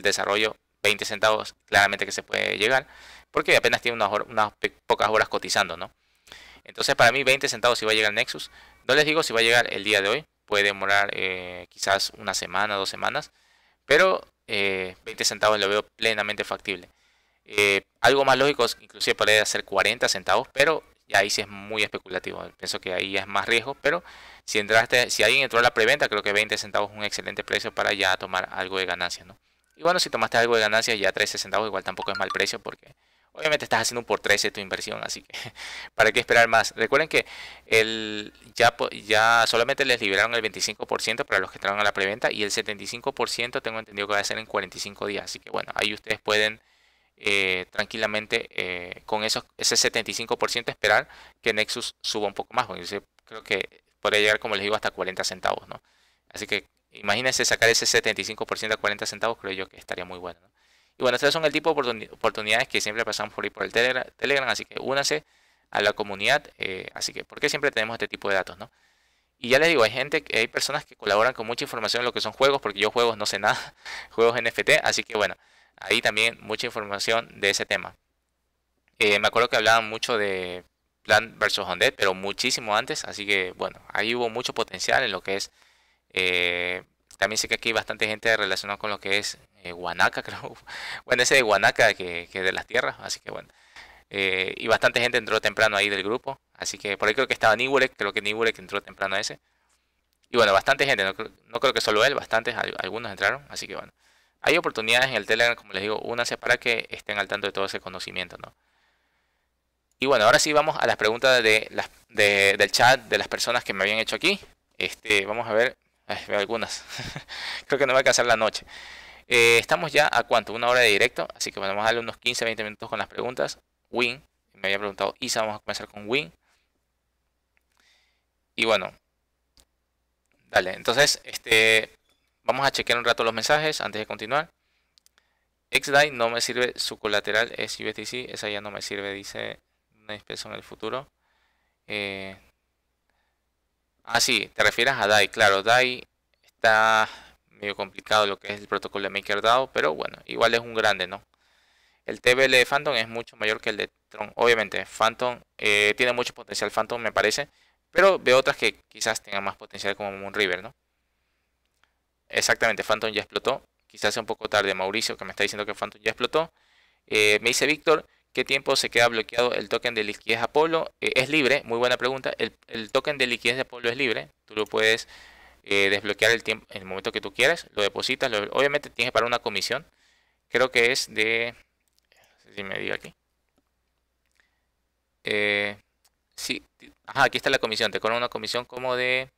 desarrollo, 20 centavos claramente que se puede llegar, porque apenas tiene unas pocas horas cotizando, ¿no? Entonces para mí 20 centavos si va a llegar Nexus. No les digo si va a llegar el día de hoy. Puede demorar eh, quizás una semana, dos semanas. Pero 20 eh, centavos lo veo plenamente factible. Eh, algo más lógico, inclusive podría ser 40 centavos, pero ya ahí sí es muy especulativo. Pienso que ahí es más riesgo, pero si entraste, si alguien entró a la preventa, creo que 20 centavos es un excelente precio para ya tomar algo de ganancia, Y bueno, si tomaste algo de ganancia, ya 13 centavos igual tampoco es mal precio porque obviamente estás haciendo un por 13 tu inversión, así que para qué esperar más. Recuerden que el, ya, ya solamente les liberaron el 25% para los que entraron a la preventa y el 75% tengo entendido que va a ser en 45 días, así que bueno, ahí ustedes pueden eh, tranquilamente eh, con esos, ese 75% esperar que Nexus suba un poco más, porque creo que podría llegar, como les digo, hasta 40 centavos, ¿no? Así que imagínense sacar ese 75% a 40 centavos, creo yo que estaría muy bueno, y bueno, estos son el tipo de oportunidades que siempre pasamos por ahí por el Telegram, así que únanse a la comunidad. Eh, así que, ¿por qué siempre tenemos este tipo de datos, ¿no? Y ya les digo, hay gente, hay personas que colaboran con mucha información en lo que son juegos, porque yo juegos no sé nada, juegos NFT, así que bueno, ahí también mucha información de ese tema. Eh, me acuerdo que hablaban mucho de Plan vs. Undead, pero muchísimo antes, así que bueno, ahí hubo mucho potencial en lo que es. Eh, también sé que aquí hay bastante gente relacionada con lo que es eh, Guanaca, creo. Bueno, ese de Guanaca que, que de las tierras, así que bueno. Eh, y bastante gente entró temprano ahí del grupo, así que por ahí creo que estaba Nibulek, creo que Niburek entró temprano a ese. Y bueno, bastante gente, no, creo que solo él, bastantes, algunos entraron, así que bueno. Hay oportunidades en el Telegram, como les digo, se para que estén al tanto de todo ese conocimiento, ¿no? Y bueno, ahora sí vamos a las preguntas de, las, del chat de las personas que me habían hecho aquí. Este, vamos a ver, eh, algunas. creo que no va a alcanzar la noche. Eh, estamos ya a cuánto, una hora de directo, así que bueno, vamos a darle unos 15-20 minutos con las preguntas. Win, me había preguntado Isa, vamos a comenzar con Win. Y bueno, dale, entonces este, vamos a chequear un rato los mensajes antes de continuar. XDAI no me sirve, su colateral es USDC, esa ya no me sirve, dice una expresión en el futuro. Eh, ah, sí, te refieres a DAI, claro, DAI está medio complicado lo que es el protocolo de MakerDAO, pero bueno, igual es un grande, ¿no? El TBL de Phantom es mucho mayor que el de Tron. Obviamente, Phantom eh, tiene mucho potencial, Phantom me parece, pero veo otras que quizás tengan más potencial como Moonriver, ¿no? Exactamente, Phantom ya explotó. Quizás sea un poco tarde, Mauricio, que me está diciendo que Phantom ya explotó. Eh, me dice Víctor, ¿qué tiempo se queda bloqueado el token de liquidez Apolo? Eh, es libre, muy buena pregunta. El, el token de liquidez de Apolo es libre, tú lo puedes eh, desbloquear el tiempo en el momento que tú quieras, lo depositas, obviamente tienes para una comisión, creo que es de, si me diga aquí, eh, aquí está la comisión, te cobran una comisión como de,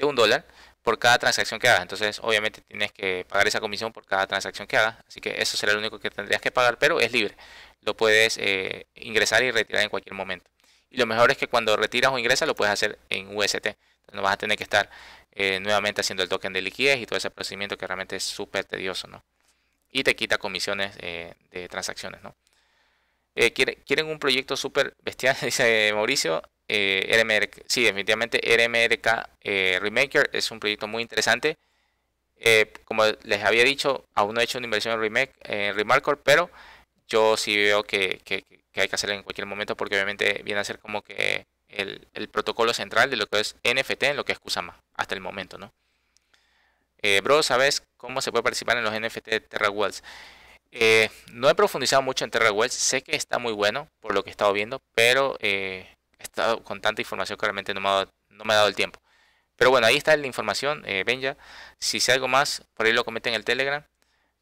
un dólar por cada transacción que hagas, entonces obviamente tienes que pagar esa comisión por cada transacción que hagas, así que eso será lo único que tendrías que pagar, pero es libre, lo puedes eh, ingresar y retirar en cualquier momento. Y lo mejor es que cuando retiras o ingresas lo puedes hacer en UST. No vas a tener que estar eh, nuevamente haciendo el token de liquidez y todo ese procedimiento que realmente es súper tedioso, ¿no? Y te quita comisiones eh, de transacciones, eh, ¿Quieren un proyecto súper bestial? Dice Mauricio. RMRK, sí, definitivamente RMRK Remaker es un proyecto muy interesante. como les había dicho, aún no he hecho una inversión en, remake, en pero yo sí veo que hay que hacerlo en cualquier momento porque obviamente viene a ser como que el, protocolo central de lo que es NFT en lo que es Kusama, hasta el momento, ¿no? Eh, bro, ¿sabes cómo se puede participar en los NFT de Terra Worlds? Eh, no he profundizado mucho en Terra sé que está muy bueno por lo que he estado viendo, pero eh, he estado con tanta información que realmente no me ha dado, el tiempo. Pero bueno, ahí está la información, Benja. Si sé algo más, por ahí lo comenten en el Telegram.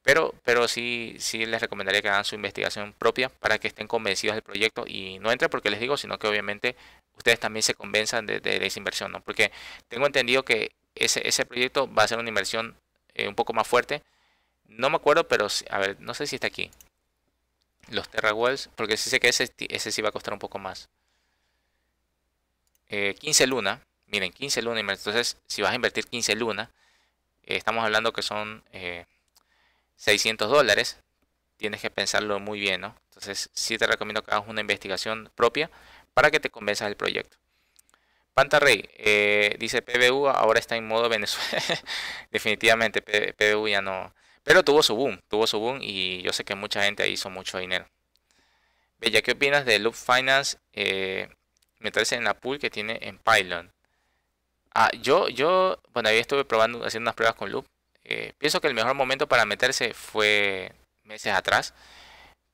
Pero, pero sí, sí les recomendaría que hagan su investigación propia para que estén convencidos del proyecto y no entre porque les digo, sino que obviamente ustedes también se convenzan de, esa inversión, ¿no? Porque tengo entendido que ese, proyecto va a ser una inversión eh, un poco más fuerte. No me acuerdo, pero a ver, no sé si está aquí. Los Terra Wells, porque sí sé que ese, sí va a costar un poco más. 15 eh, luna, miren, 15 luna. Entonces, si vas a invertir 15 luna, eh, estamos hablando que son 600 dólares, tienes que pensarlo muy bien, ¿no? Entonces sí te recomiendo que hagas una investigación propia para que te convenzas del proyecto. Pantarrey, eh, dice PBU ahora está en modo Venezuela. Definitivamente PBU ya no. Pero tuvo su boom, tuvo su boom y yo sé que mucha gente hizo mucho dinero. Bella, ¿qué opinas de Loop Finance? Eh, meterse en la pool que tiene en Pylon. Ah, yo, yo, bueno, yo estuve probando, haciendo unas pruebas con Loop. Eh, pienso que el mejor momento para meterse fue meses atrás,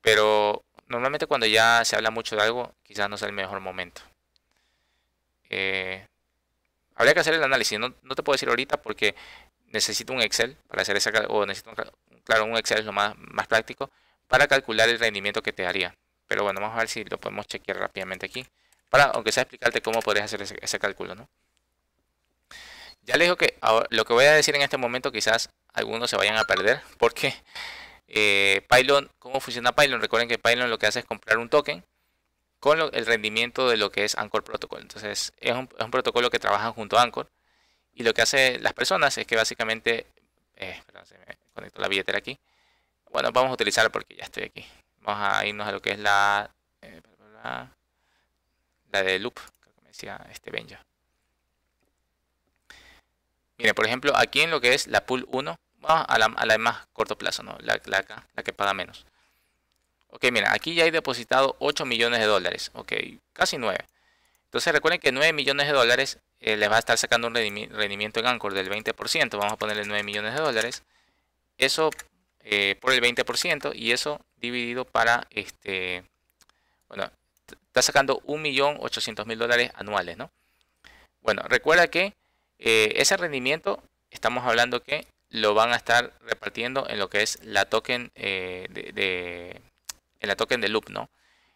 pero normalmente cuando ya se habla mucho de algo, quizás no sea el mejor momento. Eh, habría que hacer el análisis, no, te puedo decir ahorita porque necesito un Excel para hacer esa, o necesito, claro, un Excel es lo más, más práctico para calcular el rendimiento que te daría. Pero bueno, vamos a ver si lo podemos chequear rápidamente aquí, para aunque sea explicarte cómo puedes hacer ese, ese cálculo, ¿no? Ya les digo que lo que voy a decir en este momento quizás algunos se vayan a perder porque eh, Pylon, ¿cómo funciona Pylon? Recuerden que Pylon lo que hace es comprar un token con el rendimiento de lo que es Anchor Protocol. Entonces es un, protocolo que trabaja junto a Anchor y lo que hace las personas es que básicamente, eh, perdón, se me conectó la billetera aquí. Bueno, vamos a utilizar porque ya estoy aquí. Vamos a irnos a lo que es la, eh, la, de loop, creo decía este Benja. Miren, por ejemplo, aquí en lo que es la pool 1, vamos a la, más corto plazo, ¿no? La, la, la que paga menos. Ok, mira, aquí ya hay depositado 8 millones de dólares, ok, casi 9. Entonces recuerden que 9 millones de dólares eh, les va a estar sacando un rendimiento en Anchor del 20%, vamos a ponerle 9 millones de dólares. Eso eh, por el 20% y eso dividido para este, bueno, está sacando 1.800.000 dólares anuales, ¿no? Bueno, recuerda que eh, ese rendimiento estamos hablando que lo van a estar repartiendo en lo que es la token eh, de, en la token de loop, ¿no?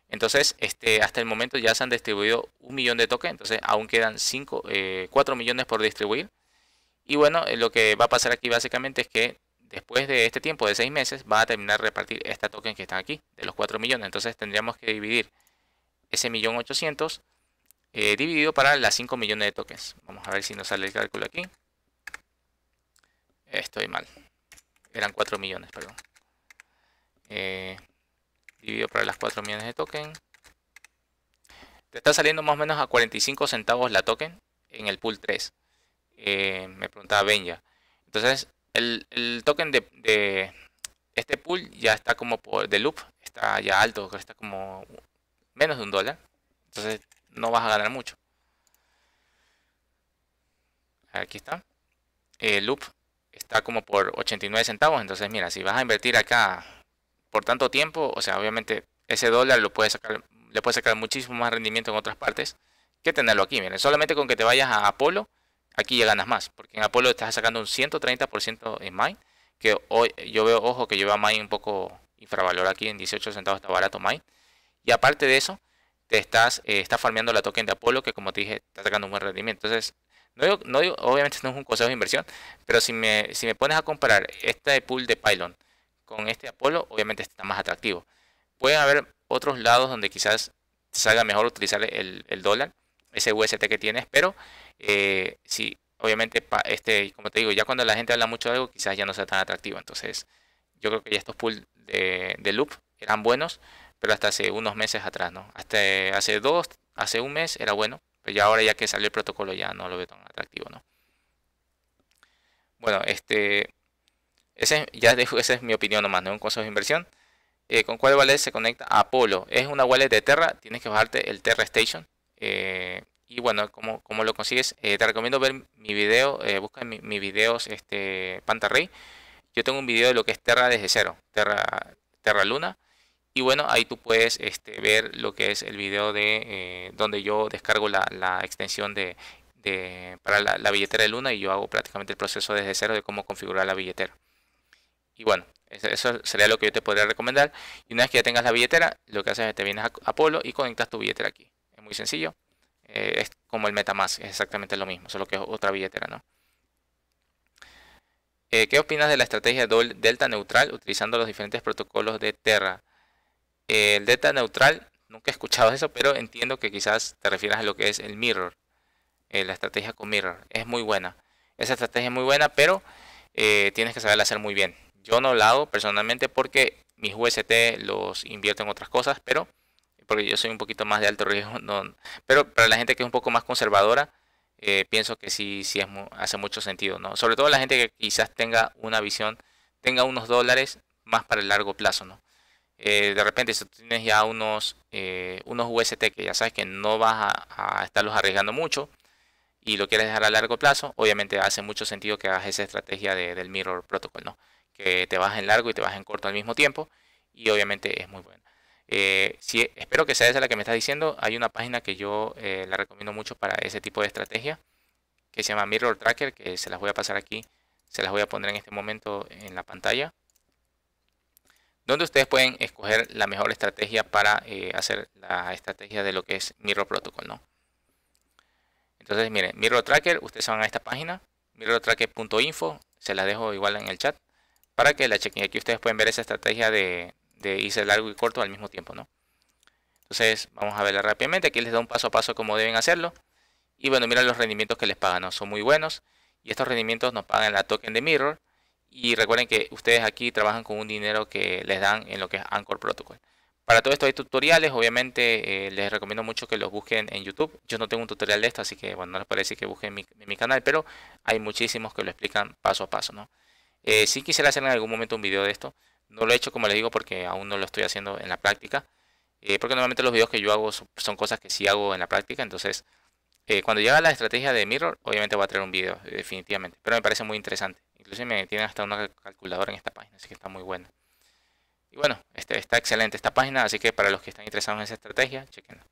Entonces, este, hasta el momento ya se han distribuido un millón de tokens, entonces aún quedan 4 eh, millones por distribuir. Y bueno, lo que va a pasar aquí básicamente es que después de este tiempo de 6 meses va a terminar repartir esta token que están aquí, de los 4 millones. Entonces tendríamos que dividir ese millón 800 eh, dividido para las 5 millones de tokens. Vamos a ver si nos sale el cálculo aquí. Estoy mal. Eran 4 millones, perdón. Eh, dividido para las 4 millones de tokens. Te está saliendo más o menos a 45 centavos la token en el pool 3. Eh, me preguntaba Benja. Entonces, el, token de, este pool ya está como por de loop, está ya alto, está como menos de un dólar. Entonces, no vas a ganar mucho. Aquí está. El loop está como por 89 centavos. Entonces, mira, si vas a invertir acá por tanto tiempo, o sea, obviamente ese dólar lo puedes sacar, le puedes sacar muchísimo más rendimiento en otras partes que tenerlo aquí. Miren, solamente con que te vayas a Apolo, aquí ya ganas más. Porque en Apolo estás sacando un 130% en Mine. Que hoy yo veo, ojo, que lleva Mine un poco infravalor aquí en 18 centavos está barato Mine. Y aparte de eso, te estás, eh, farmeando la token de Apolo, que como te dije, está sacando un buen rendimiento. Entonces, no no obviamente no es un consejo de inversión, pero si me, si me pones a comparar este pool de Pylon con este Apolo, obviamente está más atractivo. Pueden haber otros lados donde quizás salga mejor utilizar el, el dólar, ese UST que tienes, pero eh, si obviamente, este, como te digo, ya cuando la gente habla mucho de algo, quizás ya no sea tan atractivo. Entonces, yo creo que ya estos pools de, de loop eran buenos pero hasta hace unos meses atrás, ¿no? Hasta hace dos, hace un mes era bueno, pero ya ahora ya que salió el protocolo ya no lo veo tan atractivo, ¿no? Bueno, este, ese, ya esa es mi opinión nomás, no un consejo de inversión. Eh, ¿Con cuál wallet se conecta? apolo Es una wallet de Terra, tienes que bajarte el Terra Station. Eh, y bueno, ¿cómo, lo consigues? Eh, te recomiendo ver mi video, busca mis mi videos este, Pantarrey. Yo tengo un video de lo que es Terra desde cero, Terra, Terra Luna. Y bueno, ahí tú puedes este, ver lo que es el video de eh, donde yo descargo la, extensión de, para la, billetera de Luna y yo hago prácticamente el proceso desde cero de cómo configurar la billetera. Y bueno, eso sería lo que yo te podría recomendar. Y una vez que ya tengas la billetera, lo que haces es que te vienes a Apolo y conectas tu billetera aquí. Es muy sencillo. Eh, es como el MetaMask, es exactamente lo mismo, solo que es otra billetera, ¿no? Eh, ¿Qué opinas de la estrategia Delta Neutral utilizando los diferentes protocolos de Terra? Eh, el delta neutral, nunca he escuchado eso, pero entiendo que quizás te refieras a lo que es el mirror, eh, la estrategia con mirror. Es muy buena. Esa estrategia es muy buena, pero eh, tienes que saberla hacer muy bien. Yo no la hago personalmente porque mis UST los invierto en otras cosas, pero porque yo soy un poquito más de alto riesgo. No, pero para la gente que es un poco más conservadora, pienso que sí, sí es, hace mucho sentido, ¿no? Sobre todo la gente que quizás tenga una visión, tenga unos dólares más para el largo plazo, ¿no? Eh, de repente si tú tienes ya unos, eh, unos UST que ya sabes que no vas a, estarlos arriesgando mucho y lo quieres dejar a largo plazo, obviamente hace mucho sentido que hagas esa estrategia del Mirror Protocol, ¿no? Que te vas en largo y te vas en corto al mismo tiempo y obviamente es muy buena. Eh, si, espero que sea esa la que me estás diciendo. Hay una página que yo la recomiendo mucho para ese tipo de estrategia que se llama Mirror Tracker, que se las voy a pasar aquí, se las voy a poner en este momento en la pantalla donde ustedes pueden escoger la mejor estrategia para eh, hacer la estrategia de lo que es Mirror Protocol, ¿no? Entonces, miren, Mirror Tracker, ustedes van a esta página, mirrortracker.info, se la dejo igual en el chat, para que la chequen. Aquí ustedes pueden ver esa estrategia de, de largo y corto al mismo tiempo, ¿no? Entonces, vamos a verla rápidamente. Aquí les da un paso a paso cómo deben hacerlo. Y bueno, miren los rendimientos que les pagan, Son muy buenos. Y estos rendimientos nos pagan la token de Mirror, y recuerden que ustedes aquí trabajan con un dinero que les dan en lo que es Anchor Protocol. Para todo esto hay tutoriales, obviamente eh, les recomiendo mucho que los busquen en YouTube. Yo no tengo un tutorial de esto, así que bueno, no les parece que busquen en mi canal, pero hay muchísimos que lo explican paso a paso, ¿no? Eh, si quisiera hacer en algún momento un video de esto, no lo he hecho como les digo porque aún no lo estoy haciendo en la práctica, eh, porque normalmente los videos que yo hago son, cosas que sí hago en la práctica, entonces cuando llega la estrategia de Mirror, obviamente voy a traer un video, definitivamente, pero me parece muy interesante. Inclusive me tienen hasta una calculadora en esta página, así que está muy buena. Y bueno, este, está excelente esta página, así que para los que están interesados en esa estrategia, chequenla.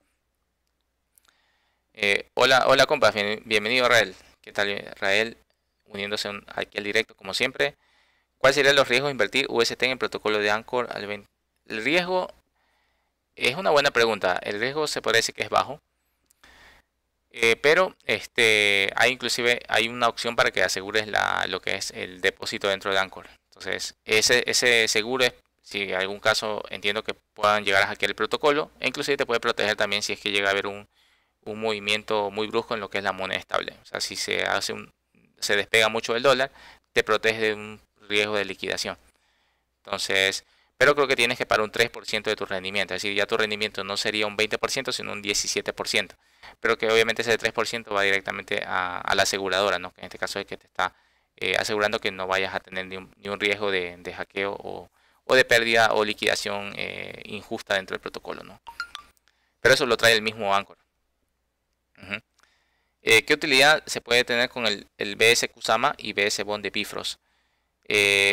Eh, hola, hola compas, bienvenido Rael. ¿Qué tal Rael? Uniéndose aquí al directo como siempre. ¿Cuáles serían los riesgos de invertir UST en el protocolo de Anchor al El riesgo es una buena pregunta. El riesgo se parece que es bajo. Eh, pero este, hay inclusive hay una opción para que asegures la, lo que es el depósito dentro de Anchor. Entonces, ese, ese seguro si en algún caso entiendo que puedan llegar a hackear el protocolo, e inclusive te puede proteger también si es que llega a haber un, un movimiento muy brusco en lo que es la moneda estable. O sea, si se hace un, se despega mucho el dólar, te protege de un riesgo de liquidación. Entonces, pero creo que tienes que pagar un 3% de tu rendimiento, es decir, ya tu rendimiento no sería un 20%, sino un 17% pero que obviamente ese 3% va directamente a, la aseguradora, ¿no? en este caso es que te está eh, asegurando que no vayas a tener ni un, riesgo de, hackeo o, de pérdida o liquidación eh, injusta dentro del protocolo. ¿no? Pero eso lo trae el mismo Anchor. Eh, ¿Qué utilidad se puede tener con el, BS Kusama y BS Bond de Bifrost?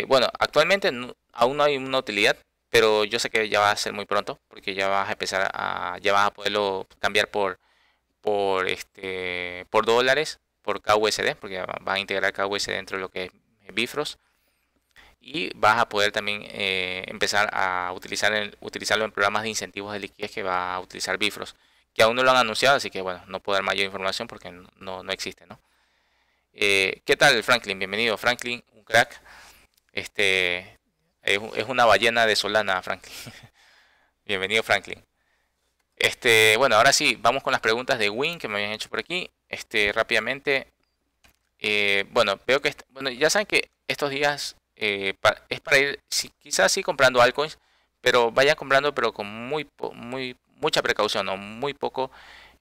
bueno, actualmente aún no hay una utilidad, pero yo sé que ya va a ser muy pronto, porque ya vas a empezar a, ya vas a poderlo cambiar por por, este, por dólares, por KUSD, porque vas a integrar KUSD dentro de lo que es Bifrost. Y vas a poder también eh, empezar a utilizar utilizarlo en programas de incentivos de liquidez que va a utilizar Bifrost, que aún no lo han anunciado, así que bueno, no puedo dar mayor información porque no, no, existe, ¿no? Eh, ¿Qué tal, Franklin? Bienvenido, Franklin, un crack. Este, es una ballena de Solana, Franklin. Bienvenido, Franklin. Este, bueno, ahora sí, vamos con las preguntas de Win que me habían hecho por aquí. Este, rápidamente. Eh, bueno, veo que ya saben que estos días eh, es para ir, si, quizás sí comprando altcoins, pero vayan comprando, pero con muy, muy mucha precaución o muy poco.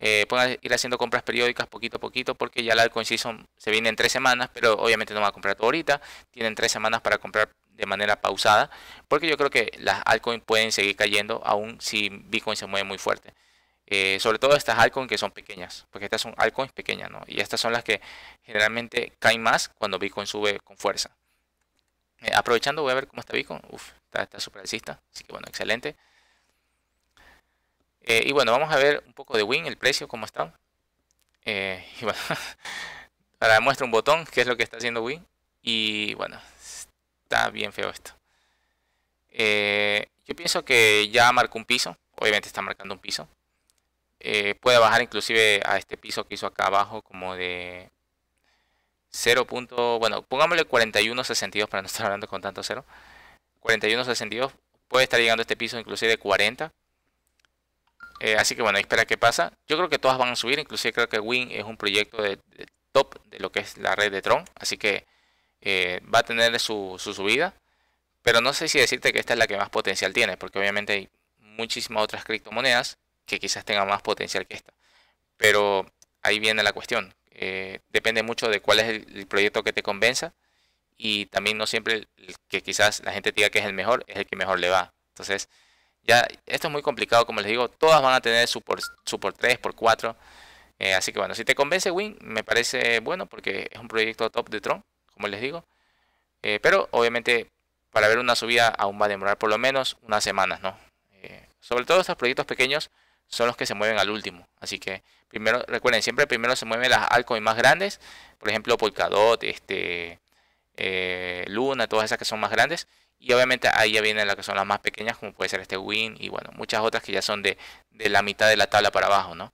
Eh, puedan ir haciendo compras periódicas poquito a poquito porque ya la altcoin se viene en tres semanas, pero obviamente no va a comprar todo ahorita. Tienen tres semanas para comprar de manera pausada, porque yo creo que las altcoins pueden seguir cayendo aún si Bitcoin se mueve muy fuerte. Eh, sobre todo estas altcoins que son pequeñas, porque estas son altcoins pequeñas, ¿no? Y estas son las que generalmente caen más cuando Bitcoin sube con fuerza. Eh, aprovechando, voy a ver cómo está Bitcoin. Uf, está súper alcista, así que bueno, excelente. Eh, y bueno, vamos a ver un poco de Win, el precio, cómo está. y bueno, ahora muestra un botón, Qué es lo que está haciendo Win. Y bueno, está bien feo esto. Eh, yo pienso que ya marcó un piso. Obviamente está marcando un piso. Eh, puede bajar inclusive a este piso que hizo acá abajo como de 0. bueno, pongámosle 41.62 para no estar hablando con tanto cero. 41.62 puede estar llegando a este piso inclusive de 40. Eh, así que bueno, espera qué pasa. Yo creo que todas van a subir. Inclusive creo que Win es un proyecto de top de lo que es la red de Tron. Así que eh, va a tener su, subida, pero no sé si decirte que esta es la que más potencial tiene, porque obviamente hay muchísimas otras criptomonedas que quizás tengan más potencial que esta. Pero ahí viene la cuestión. Eh, depende mucho de cuál es el, proyecto que te convenza y también no siempre que quizás la gente diga que es el mejor es el que mejor le va. Entonces, ya esto es muy complicado, como les digo, todas van a tener su por, su por 3, por 4. Eh, así que bueno, si te convence Win, me parece bueno porque es un proyecto top de Tron como les digo. Eh, pero obviamente para ver una subida aún va a demorar por lo menos unas semanas, ¿no? Eh, sobre todo estos proyectos pequeños son los que se mueven al último. Así que primero, recuerden, siempre primero se mueven las altcoins más grandes, por ejemplo Polkadot, este, eh, Luna, todas esas que son más grandes. Y obviamente ahí ya vienen las que son las más pequeñas, como puede ser este Win y bueno, muchas otras que ya son de, la mitad de la tabla para abajo, ¿no?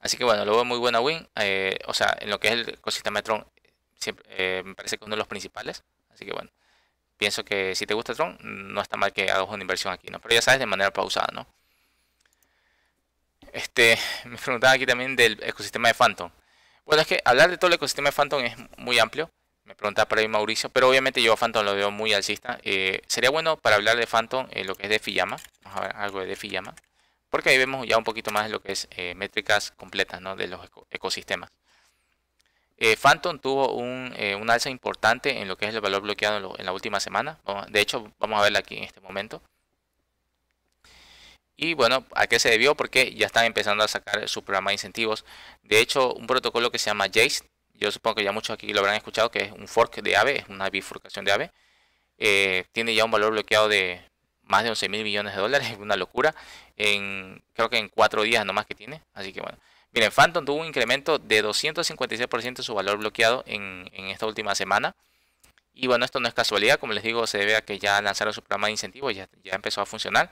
Así que bueno, luego muy buena Win. o sea, en lo que es el ecosistema Tron eh, me parece que es uno de los principales. Así que bueno, pienso que si te gusta Tron, no está mal que hagas una inversión aquí, ¿no? Pero ya sabes, de manera pausada, ¿no? Este, me preguntaba aquí también del ecosistema de Phantom. Bueno, es que hablar de todo el ecosistema de Phantom es muy amplio. Me preguntaba por ahí Mauricio, pero obviamente yo a Phantom lo veo muy alcista. Eh, sería bueno para hablar de Phantom eh, lo que es de Fiyama. Vamos a ver algo de, Porque ahí vemos ya un poquito más lo que es métricas completas de los ecosistemas. Eh, Phantom tuvo eh, un, alza importante en lo que es el valor bloqueado en, la última semana. Oh, de hecho, vamos a verla aquí en este momento. Y bueno, ¿a qué se debió? Porque ya están empezando a sacar su programa de incentivos. De hecho, un protocolo que se llama JACE, yo supongo que ya muchos aquí lo habrán escuchado, que es un fork de AVE, es una bifurcación de AVE, eh, tiene ya un valor bloqueado de más de 11 mil millones de dólares, es una locura. creo que en cuatro días nomás que tiene. Así que bueno, Miren, Phantom tuvo un incremento de 256% de su valor bloqueado en, esta última semana. Y bueno, esto no es casualidad, como les digo, se debe a que ya lanzaron su programa de incentivos, ya, ya empezó a funcionar.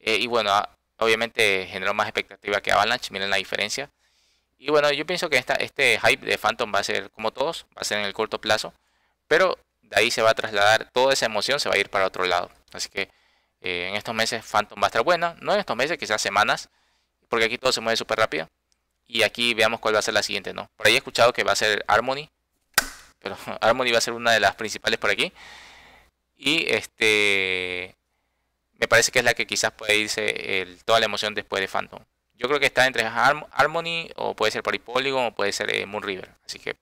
Eh, y bueno, ah, obviamente generó más expectativa que Avalanche, miren la diferencia. Y bueno, yo pienso que este hype de Phantom va a ser como todos, va a ser en el corto plazo, pero de ahí se va a trasladar toda esa emoción, se va a ir para otro lado. Así que eh, en estos meses Phantom va a estar buena, no en estos meses, quizás semanas, porque aquí todo se mueve súper rápido. Y aquí veamos cuál va a ser la siguiente, ¿no? Por ahí he escuchado que va a ser Harmony. Pero Harmony va a ser una de las principales por aquí. Y este... Me parece que es la que quizás puede irse toda la emoción después de Phantom. Yo creo que está entre Harmony o puede ser por o puede ser eh, Moon River. Así que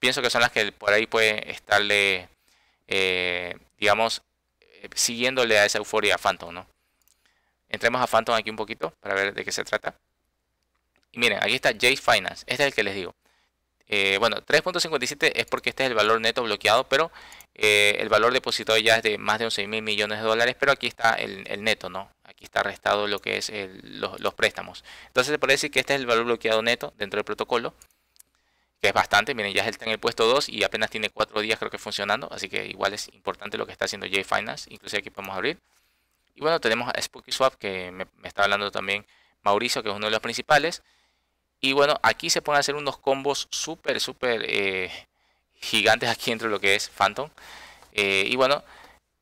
pienso que son las que por ahí puede estarle, eh, digamos, eh, siguiéndole a esa euforia a Phantom, ¿no? Entremos a Phantom aquí un poquito para ver de qué se trata. Y miren, aquí está J Finance. Este es el que les digo. Eh, bueno, 3.57 es porque este es el valor neto bloqueado, pero eh, el valor depositado ya es de más de 11.000 millones de dólares, pero aquí está el, neto, ¿no? Aquí está restado lo que es los, préstamos. Entonces se puede decir que este es el valor bloqueado neto dentro del protocolo, que es bastante. Miren, ya está en el puesto 2 y apenas tiene 4 días creo que funcionando, así que igual es importante lo que está haciendo J Finance, inclusive aquí podemos abrir. Y bueno, tenemos a Spooky Swap, que me está hablando también Mauricio, que es uno de los principales. Y bueno, aquí se pueden hacer unos combos súper, súper eh, gigantes aquí dentro de lo que es Phantom. Eh, y bueno,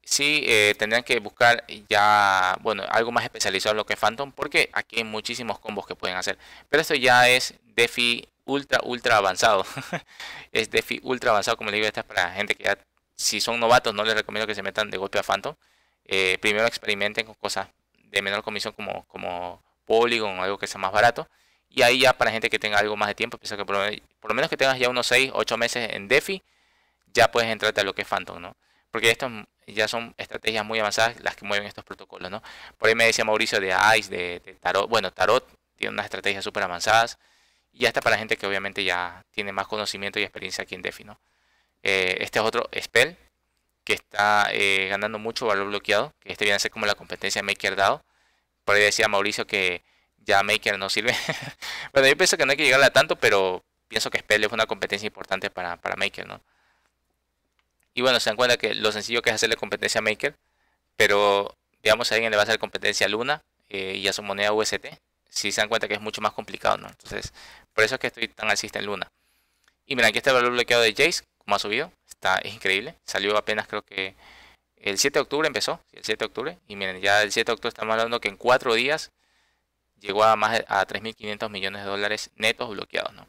sí eh, tendrían que buscar ya, bueno, algo más especializado en lo que es Phantom, porque aquí hay muchísimos combos que pueden hacer. Pero esto ya es Defi ultra, ultra avanzado. es Defi ultra avanzado, como les digo, esta es para gente que ya, si son novatos, no les recomiendo que se metan de golpe a Phantom. primero experimenten con cosas de menor comisión como, como Polygon o algo que sea más barato. Y ahí ya para gente que tenga algo más de tiempo, que por lo, menos, que tengas ya unos 6, 8 meses en DeFi, ya puedes entrarte a lo que es Phantom, ¿no? Porque esto ya son estrategias muy avanzadas las que mueven estos protocolos, ¿no? Por ahí me decía Mauricio de ICE, de, Tarot. Bueno, Tarot tiene unas estrategias súper avanzadas y hasta para gente que obviamente ya tiene más conocimiento y experiencia aquí en DeFi, ¿no? Eh, este es otro Spell que está eh, ganando mucho valor bloqueado, que este viene a ser como la competencia de MakerDAO. Por ahí decía Mauricio que ya Maker no sirve. bueno, yo pienso que no hay que llegarle a tanto, pero pienso que Spell es una competencia importante para, Maker, ¿no? Y bueno, se dan cuenta que lo sencillo que es hacerle competencia a Maker, pero digamos a alguien le va a hacer competencia a Luna eh, y a su moneda UST, si se dan cuenta que es mucho más complicado, ¿no? Entonces, por eso es que estoy tan alcista en Luna. Y miren, aquí está el valor bloqueado de Jace, como ha subido, está increíble, salió apenas creo que el 7 de octubre empezó, el 7 de octubre, y miren, ya el 7 de octubre estamos hablando que en 4 días llegó a más a 3.500 millones de dólares netos bloqueados, ¿no?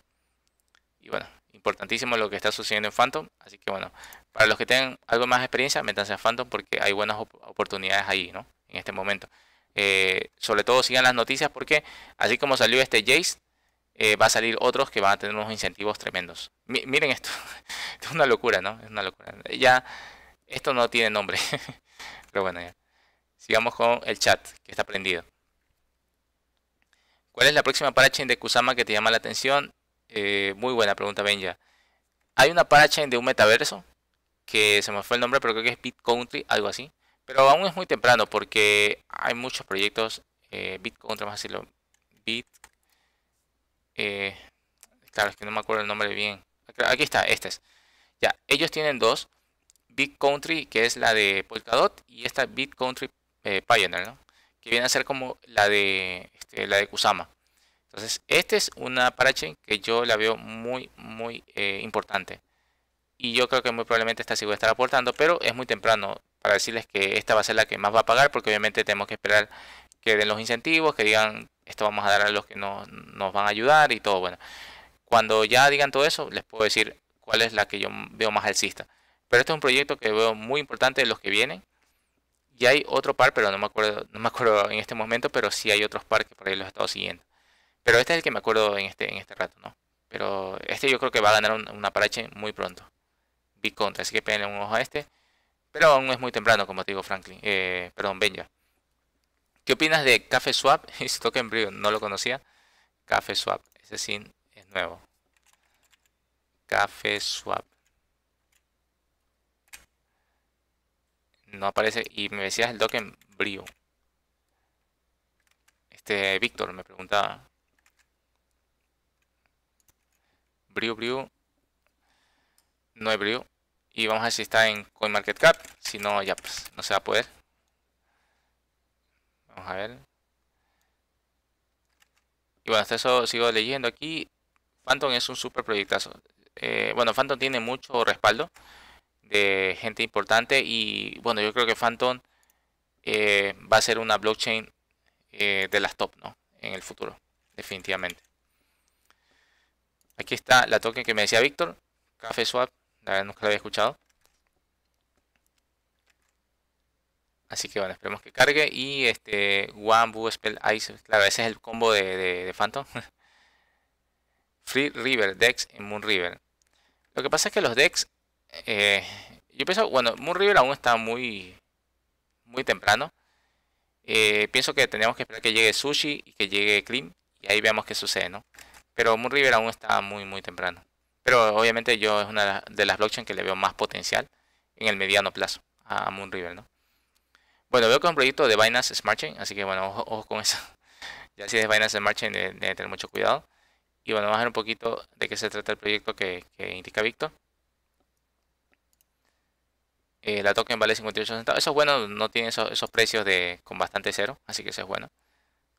Y bueno, importantísimo lo que está sucediendo en Phantom, así que bueno, para los que tengan algo más de experiencia, métanse a Phantom porque hay buenas oportunidades ahí, ¿no? En este momento. Eh, sobre todo sigan las noticias porque así como salió este Jace, eh, va a salir otros que van a tener unos incentivos tremendos. miren esto, es una locura, ¿no? Es una locura. Ya, esto no tiene nombre, pero bueno, ya. Sigamos con el chat que está prendido. ¿Cuál es la próxima parachain de Kusama que te llama la atención? Eh, muy buena pregunta, Benja. Hay una parachain de un metaverso que se me fue el nombre, pero creo que es BitCountry, algo así. Pero aún es muy temprano porque hay muchos proyectos. Eh, BitCountry, vamos a decirlo. Bit. Eh, claro, es que no me acuerdo el nombre bien. Aquí está, este es. Ya, ellos tienen dos. Bit Country, que es la de Polkadot, y esta Bit Country eh, Pioneer, ¿no? que viene a ser como la de, este, la de Kusama. Entonces, esta es una parache que yo la veo muy, muy eh, importante. Y yo creo que muy probablemente esta sí voy a estar aportando, pero es muy temprano para decirles que esta va a ser la que más va a pagar, porque obviamente tenemos que esperar que den los incentivos, que digan esto vamos a dar a los que nos, nos van a ayudar y todo. Bueno, cuando ya digan todo eso, les puedo decir cuál es la que yo veo más alcista. Pero este es un proyecto que veo muy importante de los que vienen y hay otro par, pero no me acuerdo, no me acuerdo en este momento, pero sí hay otros par que por ahí los he estado siguiendo. Pero este es el que me acuerdo en este, en este rato, ¿no? Pero este yo creo que va a ganar un, un muy pronto. Big Contra, así que peguen un ojo a este. Pero aún es muy temprano, como te digo, Franklin. Eh, perdón, Benja. ¿Qué opinas de Café Swap? Toca en no lo conocía. Café Swap, ese sin es nuevo. Café Swap. no aparece. Y me decías el token Brio. Este Víctor me preguntaba. Brio, brío No hay Brio. Y vamos a ver si está en CoinMarketCap. Si no, ya pues, no se va a poder. Vamos a ver. Y bueno, hasta eso sigo leyendo aquí. Phantom es un super proyectazo. Eh, bueno, Phantom tiene mucho respaldo gente importante y bueno, yo creo que Phantom eh, va a ser una blockchain eh, de las top, ¿no? En el futuro, definitivamente. Aquí está la token que me decía Víctor, Café Swap, la nunca la había escuchado. Así que bueno, esperemos que cargue. Y este One Boo Spell Ice, claro, ese es el combo de, Phantom. Free River, Dex en Moon River. Lo que pasa es que los decks eh, yo pienso, bueno, Moonriver aún está muy, muy temprano. Eh, pienso que tenemos que esperar que llegue Sushi y que llegue Cream y ahí veamos qué sucede, ¿no? Pero Moonriver aún está muy, muy temprano. Pero obviamente yo es una de las blockchains que le veo más potencial en el mediano plazo a Moonriver ¿no? Bueno, veo que es un proyecto de Binance Smart Chain, así que bueno, ojo, con eso. ya si es Binance Smart Chain, eh, debe, tener mucho cuidado. Y bueno, vamos a ver un poquito de qué se trata el proyecto que indica Víctor. Eh, la token vale 58 centavos. Eso es bueno, no tiene esos, precios de con bastante cero, así que eso es bueno.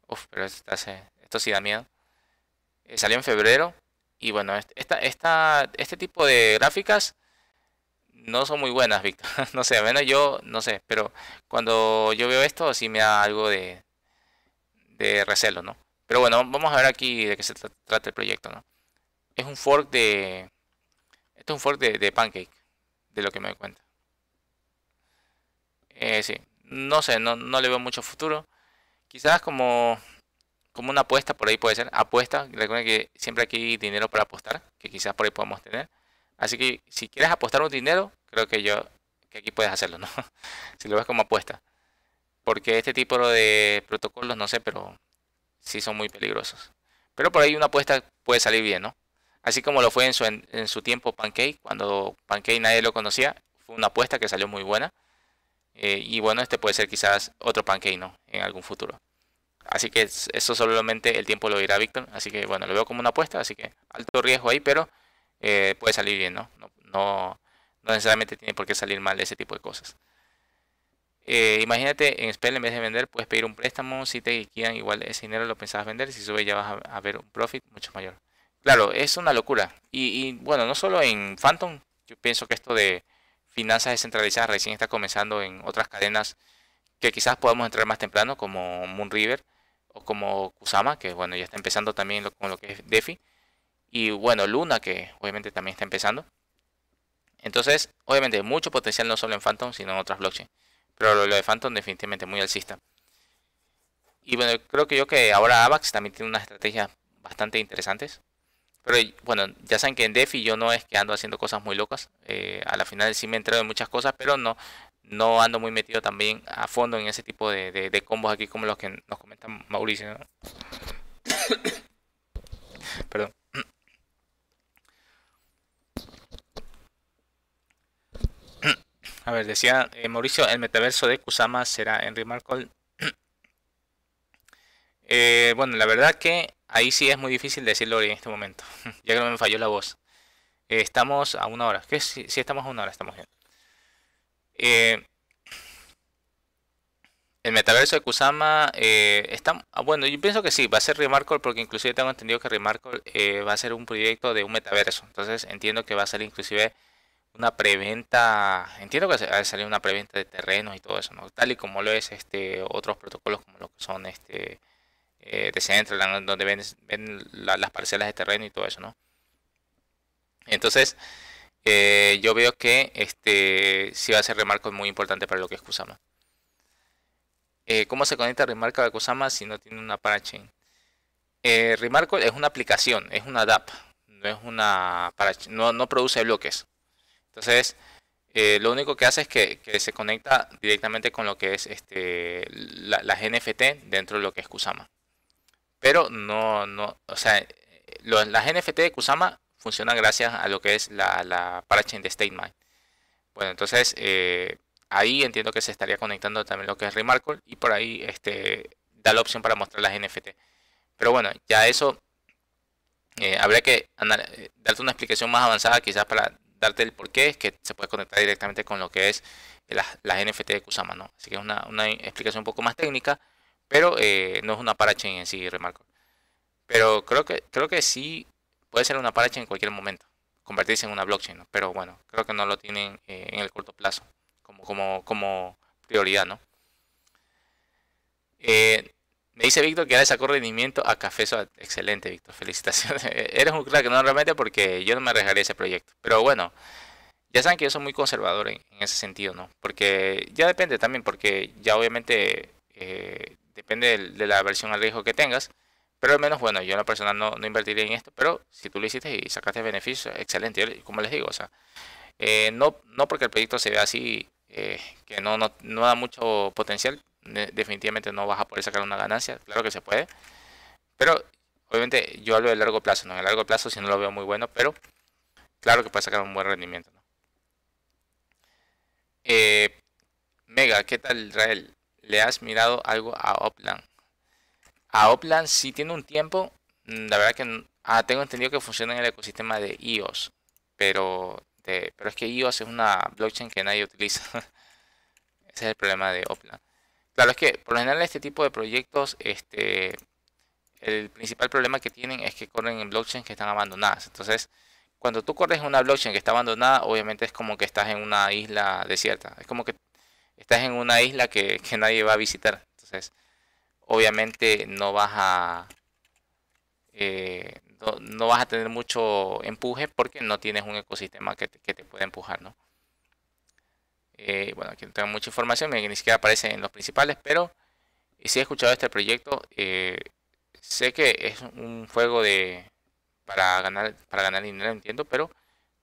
Uf, pero esto, sí da miedo. Eh, salió en febrero y bueno, esta, esta, este tipo de gráficas no son muy buenas, Víctor. no sé, al menos yo no sé, pero cuando yo veo esto sí me da algo de, de recelo, ¿no? Pero bueno, vamos a ver aquí de qué se trata el proyecto, ¿no? Es un fork de... Esto es un fork de, de Pancake, de lo que me doy cuenta. Eh, sí, no sé, no, le veo mucho futuro. Quizás como, como una apuesta, por ahí puede ser. Apuesta, recuerden que siempre aquí hay dinero para apostar, que quizás por ahí podemos tener. Así que si quieres apostar un dinero, creo que yo que aquí puedes hacerlo, ¿no? si lo ves como apuesta. Porque este tipo de protocolos, no sé, pero sí son muy peligrosos. Pero por ahí una apuesta puede salir bien, ¿no? Así como lo fue en su, en su tiempo Pancake, cuando Pancake nadie lo conocía, fue una apuesta que salió muy buena. Eh, y bueno, este puede ser quizás otro pancake, En algún futuro. Así que eso solamente el tiempo lo dirá Víctor. Así que bueno, lo veo como una apuesta, así que alto riesgo ahí, pero eh, puede salir bien, ¿no? ¿no? necesariamente tiene por qué salir mal ese tipo de cosas. Eh, imagínate en Spell en vez de vender puedes pedir un préstamo, si te quieran igual ese dinero lo pensabas vender, si sube ya vas a, ver un profit mucho mayor. Claro, es una locura. y, bueno, no solo en Phantom, yo pienso que esto de finanzas descentralizadas recién está comenzando en otras cadenas que quizás podamos entrar más temprano, como Moonriver o como Kusama, que bueno, ya está empezando también con lo que es DeFi. Y bueno, Luna, que obviamente también está empezando. Entonces, obviamente, mucho potencial no solo en Phantom, sino en otras blockchains. Pero lo, lo de Phantom definitivamente muy alcista. Y bueno, creo que yo que ahora Avax también tiene unas estrategias bastante interesantes. Pero bueno, ya saben que en DeFi yo no es que ando haciendo cosas muy locas. Eh, a la final sí me entrego en muchas cosas, pero no, no ando muy metido también a fondo en ese tipo de, combos aquí como los que nos comenta Mauricio. Perdón. A ver, decía eh, Mauricio, el metaverso de Kusama será Henry Markle eh, bueno, la verdad que Ahí sí es muy difícil decirlo en este momento. ya que no me falló la voz. Eh, estamos a una hora. ¿Qué si, si, estamos a una hora, estamos bien. Eh, el metaverso de Kusama eh, está. Ah, bueno, yo pienso que sí, va a ser Remarkable porque inclusive tengo entendido que Remarkable va a ser un proyecto de un metaverso. Entonces entiendo que va a ser inclusive una preventa. Entiendo que va a salir una preventa de terrenos y todo eso, ¿no? Tal y como lo es este otros protocolos como lo que son este eh, donde ven, las parcelas de terreno y todo eso, ¿no? Entonces, eh, yo veo que este sí va a ser remarco muy importante para lo que es Kusama. Eh, ¿Cómo se conecta Remarco a Kusama si no tiene una parachain? Eh, remarco es una aplicación, es una DAP, no es una no, produce bloques. Entonces, lo único que hace es que, se conecta directamente con lo que es este, la, las NFT dentro de lo que es Kusama. Pero no, no, o sea, la las NFT de Kusama funcionan gracias a lo que es la, la parachain de StateMind. Bueno, entonces eh, ahí entiendo que se estaría conectando también lo que es Remarkable y por ahí este, da la opción para mostrar las NFT. Pero bueno, ya eso eh, habría que eh, darte una explicación más avanzada quizás para darte el porqué es que se puede conectar directamente con lo que es las, NFT de Kusama, ¿no? Así que es una explicación un poco más técnica. Pero eh, no es una parachain en sí, remarco. Pero creo que, creo que sí puede ser una parachain en cualquier momento. Convertirse en una blockchain, Pero bueno, creo que no lo tienen eh, en el corto plazo como, como, como prioridad, ¿no? Eh, me dice Víctor que da rendimiento a Café Excelente, Víctor. Felicitaciones. Eres un crack, no realmente, porque yo no me arriesgaría ese proyecto. Pero bueno, ya saben que yo soy muy conservador en, ese sentido, ¿no? Porque ya depende también, porque ya obviamente depende de, la versión al riesgo que tengas. Pero al menos, bueno, yo en la persona no, no invertiría en esto, pero si tú lo hiciste y sacaste beneficios, excelente. como les digo, o sea, eh, no, no porque el proyecto se vea así, eh, que no, no, da mucho potencial, definitivamente no vas a poder sacar una ganancia, claro que se puede. Pero obviamente yo hablo de largo plazo, ¿no? En largo plazo si no lo veo muy bueno, pero claro que puedes sacar un buen rendimiento, eh, Mega, ¿qué tal Israel? le has mirado algo a Opland. A Opland sí tiene un tiempo, mm, la verdad que ah, tengo entendido que funciona en el ecosistema de iOS, pero, pero es que iOS es una blockchain que nadie utiliza. Ese es el problema de Opland. Claro, es que por lo general este tipo de proyectos, este, el principal problema que tienen es que corren en blockchains que están abandonadas. Entonces, cuando tú corres en una blockchain que está abandonada, obviamente es como que estás en una isla desierta. Es como que estás en una isla que, nadie va a visitar. Entonces, obviamente no vas a... Eh, no, vas a tener mucho empuje porque no tienes un ecosistema que te, pueda empujar, ¿no? Eh, bueno, aquí no tengo mucha información, ni siquiera aparece en los principales, pero si he escuchado este proyecto, eh, sé que es un juego de para ganar para ganar dinero, entiendo, pero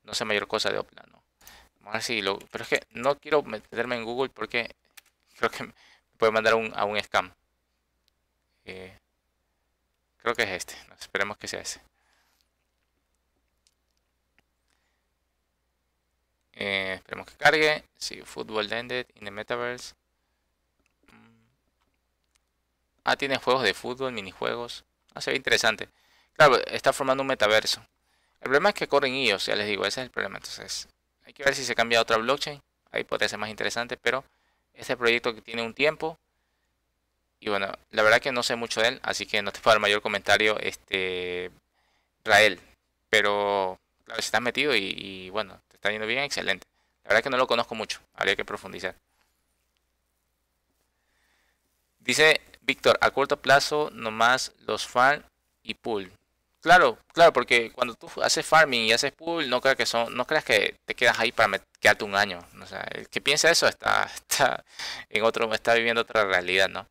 no sé mayor cosa de Oplano. Pero es que no quiero meterme en Google porque creo que me puede mandar a un scam. Eh, creo que es este. esperemos que sea ese. Eh, esperemos que cargue. Sí, Football Ended in the Metaverse. Mm. Ah, tiene juegos de fútbol, minijuegos. Ah, se ve interesante. Claro, está formando un metaverso. El problema es que corren ellos, ya les digo, ese es el problema. Entonces, hay que ver si se cambia a otra blockchain. Ahí podría ser más interesante, pero este proyecto que tiene un tiempo. Y bueno, la verdad que no sé mucho de él, así que no te puedo dar mayor comentario, este Rael. Pero claro, si estás metido y, bueno, te está yendo bien, excelente. La verdad que no lo conozco mucho, habría que profundizar. Dice Víctor, a corto plazo nomás los fan y pool. Claro, claro, porque cuando tú haces farming y haces pool, no creas que son, no creas que te quedas ahí para quedarte un año. el que piensa eso está, está en otro, está viviendo otra realidad, ¿no?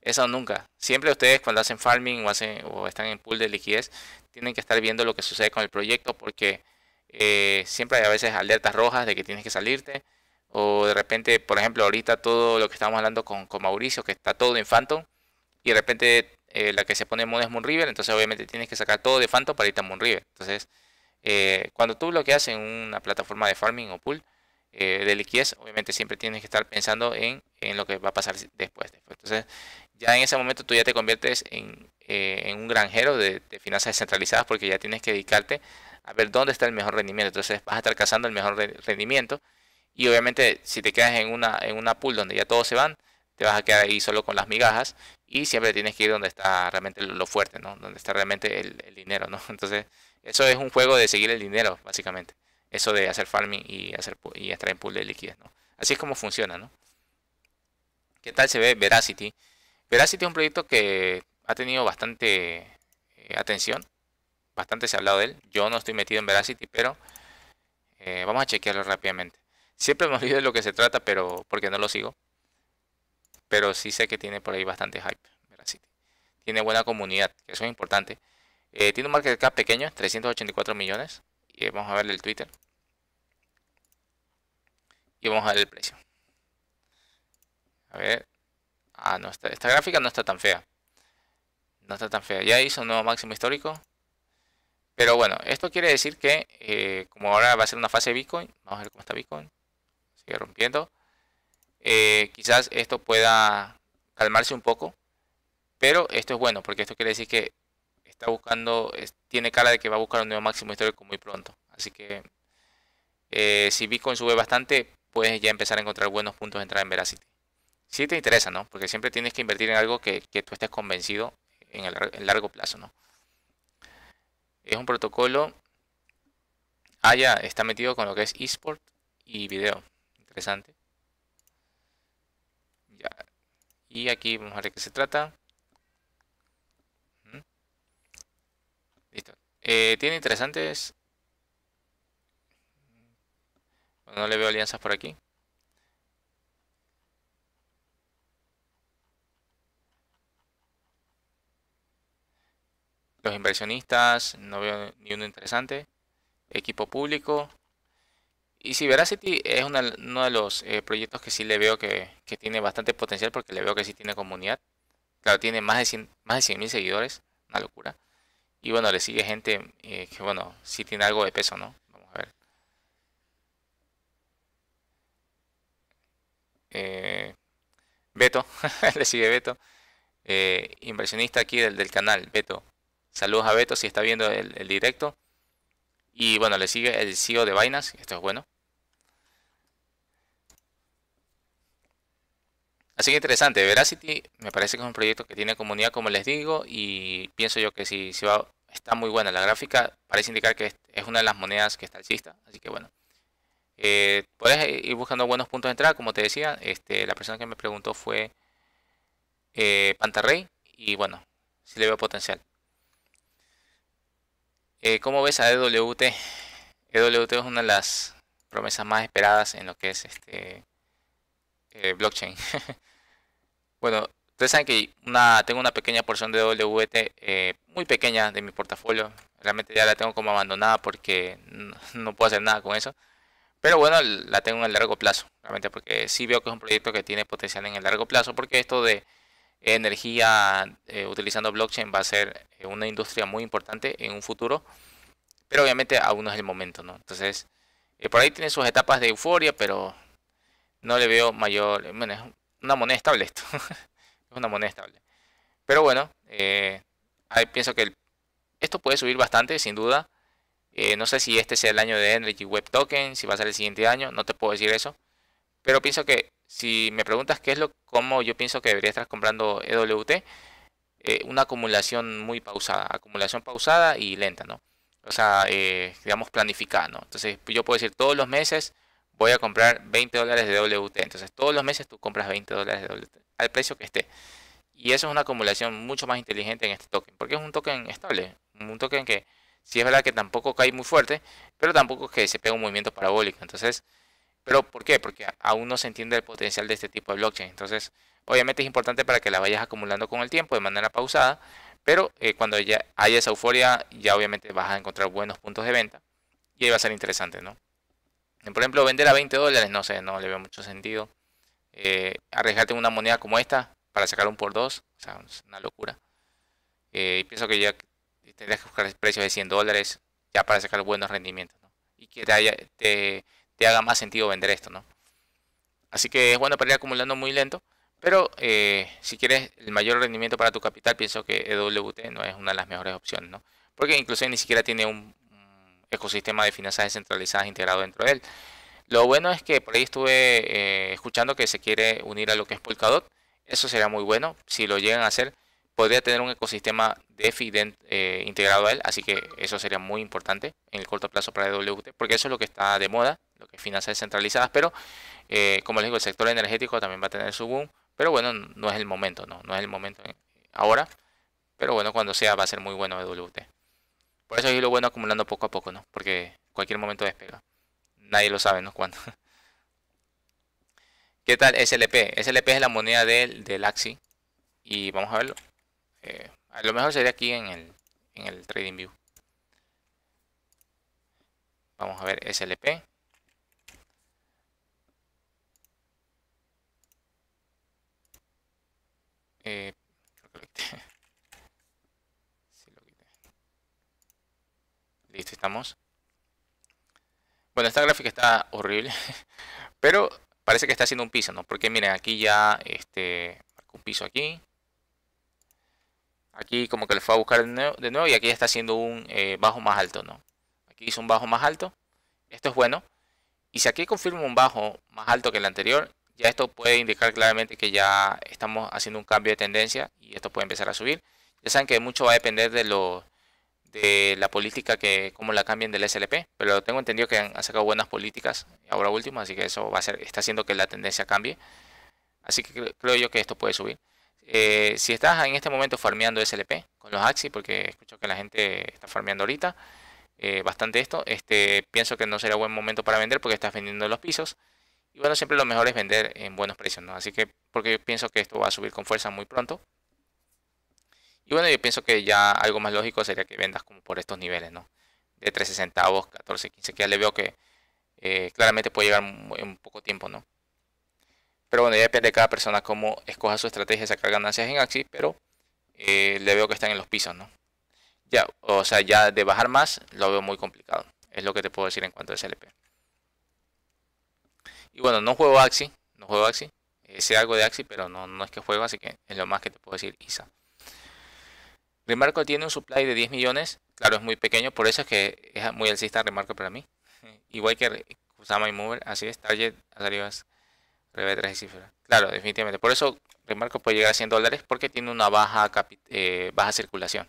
Eso nunca. Siempre ustedes cuando hacen farming o hacen o están en pool de liquidez, tienen que estar viendo lo que sucede con el proyecto, porque eh, siempre hay a veces alertas rojas de que tienes que salirte. O de repente, por ejemplo, ahorita todo lo que estamos hablando con, con Mauricio, que está todo en Phantom, y de repente eh, la que se pone en modo es Moon River, entonces obviamente tienes que sacar todo de fanto para irte a Moon River. Entonces, eh, cuando tú bloqueas en una plataforma de farming o pool eh, de liquidez, obviamente siempre tienes que estar pensando en, lo que va a pasar después, Entonces, ya en ese momento tú ya te conviertes en, un granjero de, de, finanzas descentralizadas porque ya tienes que dedicarte a ver dónde está el mejor rendimiento. Entonces, vas a estar cazando el mejor rendimiento. Y obviamente, si te quedas en una, en una pool donde ya todos se van, te vas a quedar ahí solo con las migajas y siempre tienes que ir donde está realmente lo fuerte, ¿no? Donde está realmente el, dinero, ¿no? Entonces, eso es un juego de seguir el dinero, básicamente. Eso de hacer farming y hacer y extraer pool de liquidez, ¿no? Así es como funciona, ¿no? ¿Qué tal se ve Veracity? Veracity es un proyecto que ha tenido bastante eh, atención, bastante se ha hablado de él. Yo no estoy metido en Veracity, pero eh, vamos a chequearlo rápidamente. Siempre me olvido de lo que se trata, pero porque no lo sigo pero sí sé que tiene por ahí bastante hype. Tiene buena comunidad, que eso es importante. Eh, tiene un market cap pequeño, 384 millones. Y vamos a verle el Twitter. Y vamos a ver el precio. A ver. Ah, no está, esta gráfica no está tan fea. No está tan fea. Ya hizo un nuevo máximo histórico. Pero bueno, esto quiere decir que eh, como ahora va a ser una fase de Bitcoin, vamos a ver cómo está Bitcoin. Sigue rompiendo. Eh, quizás esto pueda calmarse un poco, pero esto es bueno, porque esto quiere decir que está buscando, tiene cara de que va a buscar un nuevo máximo histórico muy pronto. Así que eh, si Bitcoin sube bastante, puedes ya empezar a encontrar buenos puntos de entrada en Veracity. Si te interesa, ¿no? Porque siempre tienes que invertir en algo que, tú estés convencido en el largo plazo, ¿no? Es un protocolo. allá está metido con lo que es eSport y video. Interesante. Ah, y aquí vamos a ver qué se trata. Listo. Eh, tiene interesantes... no le veo alianzas por aquí. Los inversionistas, no veo ni uno interesante. Equipo público, y si Veracity es uno de los eh, proyectos que sí le veo que, tiene bastante potencial porque le veo que sí tiene comunidad. Claro, tiene más de 100 más de mil seguidores, una locura. Y bueno, le sigue gente eh, que bueno, sí tiene algo de peso, ¿no? Vamos a ver. Eh, Beto, le sigue Beto. Eh, inversionista aquí del, del canal, Beto. Saludos a Beto si está viendo el, directo. Y bueno, le sigue el CEO de vainas, esto es bueno. Así que interesante, Veracity me parece que es un proyecto que tiene comunidad, como les digo, y pienso yo que si, va, está muy buena la gráfica, parece indicar que es una de las monedas que está alcista, así que bueno. Eh, puedes ir buscando buenos puntos de entrada, como te decía, este, la persona que me preguntó fue eh, Pantarrey, y bueno, si sí le veo potencial. Eh, ¿Cómo ves a EWT? EWT es una de las promesas más esperadas en lo que es este blockchain. Bueno, ustedes saben que una, tengo una pequeña porción de WT, eh, muy pequeña de mi portafolio. Realmente ya la tengo como abandonada porque no, puedo hacer nada con eso. Pero bueno, la tengo en el largo plazo, realmente porque sí veo que es un proyecto que tiene potencial en el largo plazo, porque esto de energía eh, utilizando blockchain va a ser eh, una industria muy importante en un futuro, pero obviamente aún no es el momento, ¿no? Entonces, por ahí tiene sus etapas de euforia, pero no le veo mayor, bueno, una moneda estable esto. es una moneda estable. Pero bueno, eh, pienso que esto puede subir bastante, sin duda. Eh, no sé si este sea el año de Energy Web Token, si va a ser el siguiente año, no te puedo decir eso. Pero pienso que si me preguntas qué es lo cómo yo pienso que debería estar comprando EWT, eh, una acumulación muy pausada, acumulación pausada y lenta, ¿no? O sea, digamos planificada, Entonces yo puedo decir todos los meses voy a comprar 20 dólares de WT. Entonces todos los meses tú compras 20 dólares de WT al precio que esté. Y eso es una acumulación mucho más inteligente en este token, porque es un token estable, un token que si sí es verdad que tampoco cae muy fuerte, pero tampoco que se pega un movimiento parabólico. Entonces, ¿pero por qué? Porque aún no se entiende el potencial de este tipo de blockchain. Entonces, obviamente es importante para que la vayas acumulando con el tiempo de manera pausada, pero eh, cuando ya haya esa euforia, ya obviamente vas a encontrar buenos puntos de venta y ahí va a ser interesante, ¿no? Por ejemplo, vender a 20 dólares, no sé, no le veo mucho sentido. Eh, arriesgarte una moneda como esta para sacar un por dos, o sea, es una locura. Eh, y pienso que ya tendrías que buscar precios de 100 dólares ya para sacar buenos rendimientos, Y que te, haga más sentido vender esto, ¿no? Así que es bueno para ir acumulando muy lento, pero eh, si quieres el mayor rendimiento para tu capital, pienso que EWT no es una de las mejores opciones, ¿no? Porque incluso ni siquiera tiene un ecosistema de finanzas descentralizadas integrado dentro de él. Lo bueno es que por ahí estuve eh, escuchando que se quiere unir a lo que es Polkadot. Eso sería muy bueno. Si lo llegan a hacer, podría tener un ecosistema DeFi de, eh, integrado a él. Así que eso sería muy importante en el corto plazo para EWT, porque eso es lo que está de moda, lo que es finanzas descentralizadas. Pero, eh, como les digo, el sector energético también va a tener su boom. Pero bueno, no es el momento, no, no es el momento ahora. Pero bueno, cuando sea va a ser muy bueno WT. Por eso es lo bueno acumulando poco a poco, ¿no? Porque cualquier momento despega. Nadie lo sabe, ¿no? Cuándo. ¿Qué tal SLP? SLP es la moneda del, del Axi. Y vamos a verlo. Eh, a lo mejor sería aquí en el, en el Trading View. Vamos a ver SLP. Eh, Listo, estamos. Bueno, esta gráfica está horrible, pero parece que está haciendo un piso, ¿no? Porque miren, aquí ya, este, un piso aquí. Aquí como que le fue a buscar de nuevo, y aquí ya está haciendo un eh, bajo más alto, ¿no? Aquí hizo un bajo más alto. Esto es bueno. Y si aquí confirma un bajo más alto que el anterior, ya esto puede indicar claramente que ya estamos haciendo un cambio de tendencia y esto puede empezar a subir. Ya saben que mucho va a depender de los de la política que cómo la cambien del SLP, pero tengo entendido que han, sacado buenas políticas ahora último, así que eso va a ser está haciendo que la tendencia cambie. Así que creo, yo que esto puede subir. Eh, si estás en este momento farmeando SLP con los Axi, porque escucho que la gente está farmeando ahorita eh, bastante esto, este, pienso que no será buen momento para vender porque estás vendiendo los pisos. Y bueno, siempre lo mejor es vender en buenos precios, ¿no? Así que, porque yo pienso que esto va a subir con fuerza muy pronto. Y bueno, yo pienso que ya algo más lógico sería que vendas como por estos niveles, ¿no? De 13 centavos, 14, 15, que ya le veo que eh, claramente puede llegar en poco tiempo, ¿no? Pero bueno, ya depende de cada persona cómo escoja su estrategia de sacar ganancias en Axi, pero eh, le veo que están en los pisos, ¿no? Ya, o sea, ya de bajar más lo veo muy complicado. Es lo que te puedo decir en cuanto a SLP. Y bueno, no juego Axi, no juego Axi. Eh, sé algo de Axi, pero no, no es que juego, así que es lo más que te puedo decir, ISA. Remarco tiene un supply de 10 millones. Claro, es muy pequeño, por eso es que es muy alcista Remarco para mí. Igual que Kusama y Mover, así es, Target ha salido de y cifras. Claro, definitivamente. Por eso Remarco puede llegar a 100 dólares porque tiene una eh, baja, circulación.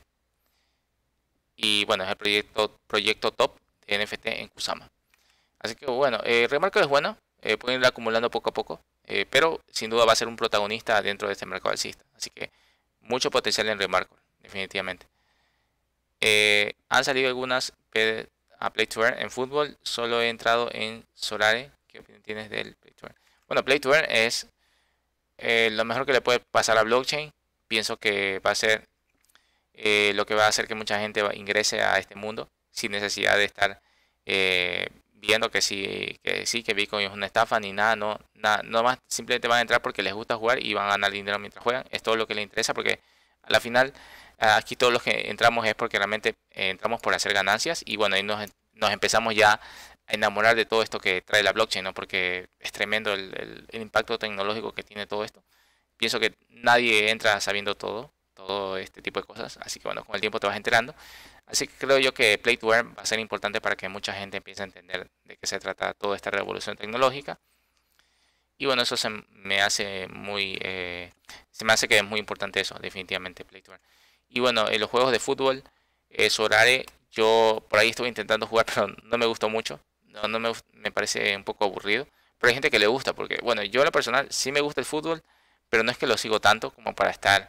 Y bueno, es el proyecto, top de NFT en Kusama. Así que bueno, eh, Remarco es bueno, eh, pueden ir acumulando poco a poco, eh, pero sin duda va a ser un protagonista dentro de este mercado alcista. Así que mucho potencial en Remarco definitivamente. Eh, han salido algunas a Play to Earn en fútbol, solo he entrado en Solare. que opinión tienes del Play Bueno, Play to Earn es eh, lo mejor que le puede pasar a blockchain. Pienso que va a ser eh, lo que va a hacer que mucha gente ingrese a este mundo sin necesidad de estar viendo que sí, que sí, que Bitcoin es una estafa ni nada, no, nada, no más, simplemente van a entrar porque les gusta jugar y van a ganar dinero mientras juegan. Es todo lo que les interesa porque a la final Ah, aquí todos los que entramos es porque realmente eh, entramos por hacer ganancias y bueno, ahí nos, empezamos ya a enamorar de todo esto que trae la blockchain, ¿no? porque es tremendo el, impacto tecnológico que tiene todo esto. Pienso que nadie entra sabiendo todo, todo este tipo de cosas, así que bueno, con el tiempo te vas enterando. Así que creo yo que Play to va a ser importante para que mucha gente empiece a entender de qué se trata toda esta revolución tecnológica. Y bueno, eso se me hace muy, eh, se me hace que es muy importante eso, definitivamente Play to y bueno, en los juegos de fútbol, eh, Sorare, yo por ahí estuve intentando jugar, pero no me gustó mucho. No, no me, me parece un poco aburrido. Pero hay gente que le gusta, porque bueno, yo a lo personal sí me gusta el fútbol, pero no es que lo sigo tanto como para estar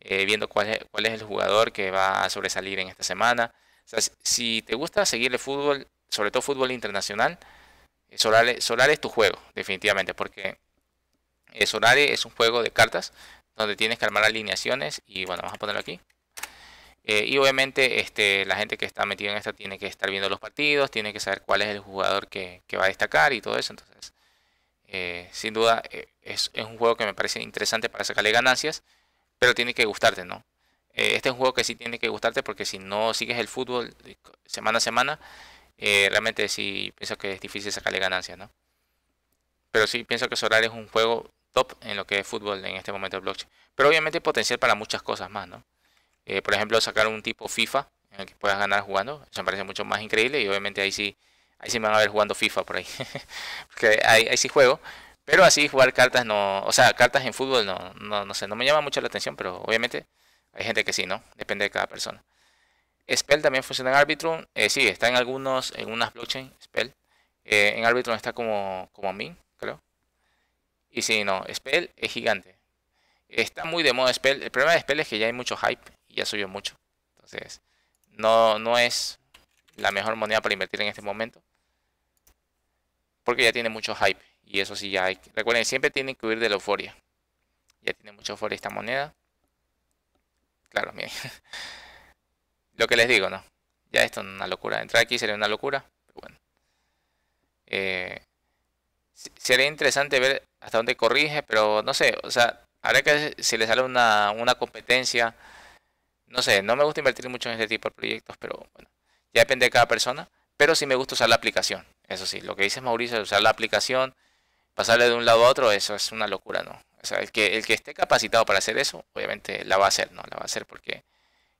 eh, viendo cuál es, cuál es el jugador que va a sobresalir en esta semana. O sea, si te gusta seguir el fútbol, sobre todo fútbol internacional, eh, Solare, Solare es tu juego, definitivamente, porque eh, Solare es un juego de cartas donde tienes que armar alineaciones y bueno, vamos a ponerlo aquí. Eh, y obviamente este, la gente que está metida en esta tiene que estar viendo los partidos, tiene que saber cuál es el jugador que, va a destacar y todo eso. Entonces, eh, sin duda eh, es, un juego que me parece interesante para sacarle ganancias, pero tiene que gustarte, ¿no? este es un juego que sí tiene que gustarte porque si no sigues el fútbol semana a semana, realmente sí pienso que es difícil sacarle ganancias, ¿no? Pero sí pienso que Solar es un juego top en lo que es fútbol en este momento de blockchain. Pero obviamente potencial para muchas cosas más, ¿no? Eh, por ejemplo, sacar un tipo FIFA en el que puedas ganar jugando. Eso me parece mucho más increíble y obviamente ahí sí, ahí sí me van a ver jugando FIFA por ahí. Porque ahí, sí juego. Pero así jugar cartas no, o sea, cartas en fútbol no, no, no sé, no me llama mucho la atención, pero obviamente hay gente que sí, ¿no? Depende de cada persona. Spell también funciona en Arbitrum. Eh, sí, está en algunos, en unas blockchain, Spell. Eh, en Arbitrum está como, como mí creo. Y sí, no, Spell es gigante. Está muy de moda Spell. El problema de Spell es que ya hay mucho hype ya subió mucho. Entonces, no, no es la mejor moneda para invertir en este momento. Porque ya tiene mucho hype. Y eso sí, ya hay Recuerden, siempre tienen que huir de la euforia. Ya tiene mucha euforia esta moneda. Claro, miren. Lo que les digo, ¿no? Ya esto es una locura. Entrar aquí sería una locura. Pero bueno. Eh, sería interesante ver hasta dónde corrige. Pero no sé. O sea, habrá que si le sale una, una competencia no sé, no me gusta invertir mucho en este tipo de proyectos, pero bueno, ya depende de cada persona. Pero sí me gusta usar la aplicación. Eso sí, lo que dices Mauricio, usar la aplicación, pasarle de un lado a otro, eso es una locura, ¿no? O sea, el que, el que esté capacitado para hacer eso, obviamente la va a hacer, ¿no? La va a hacer porque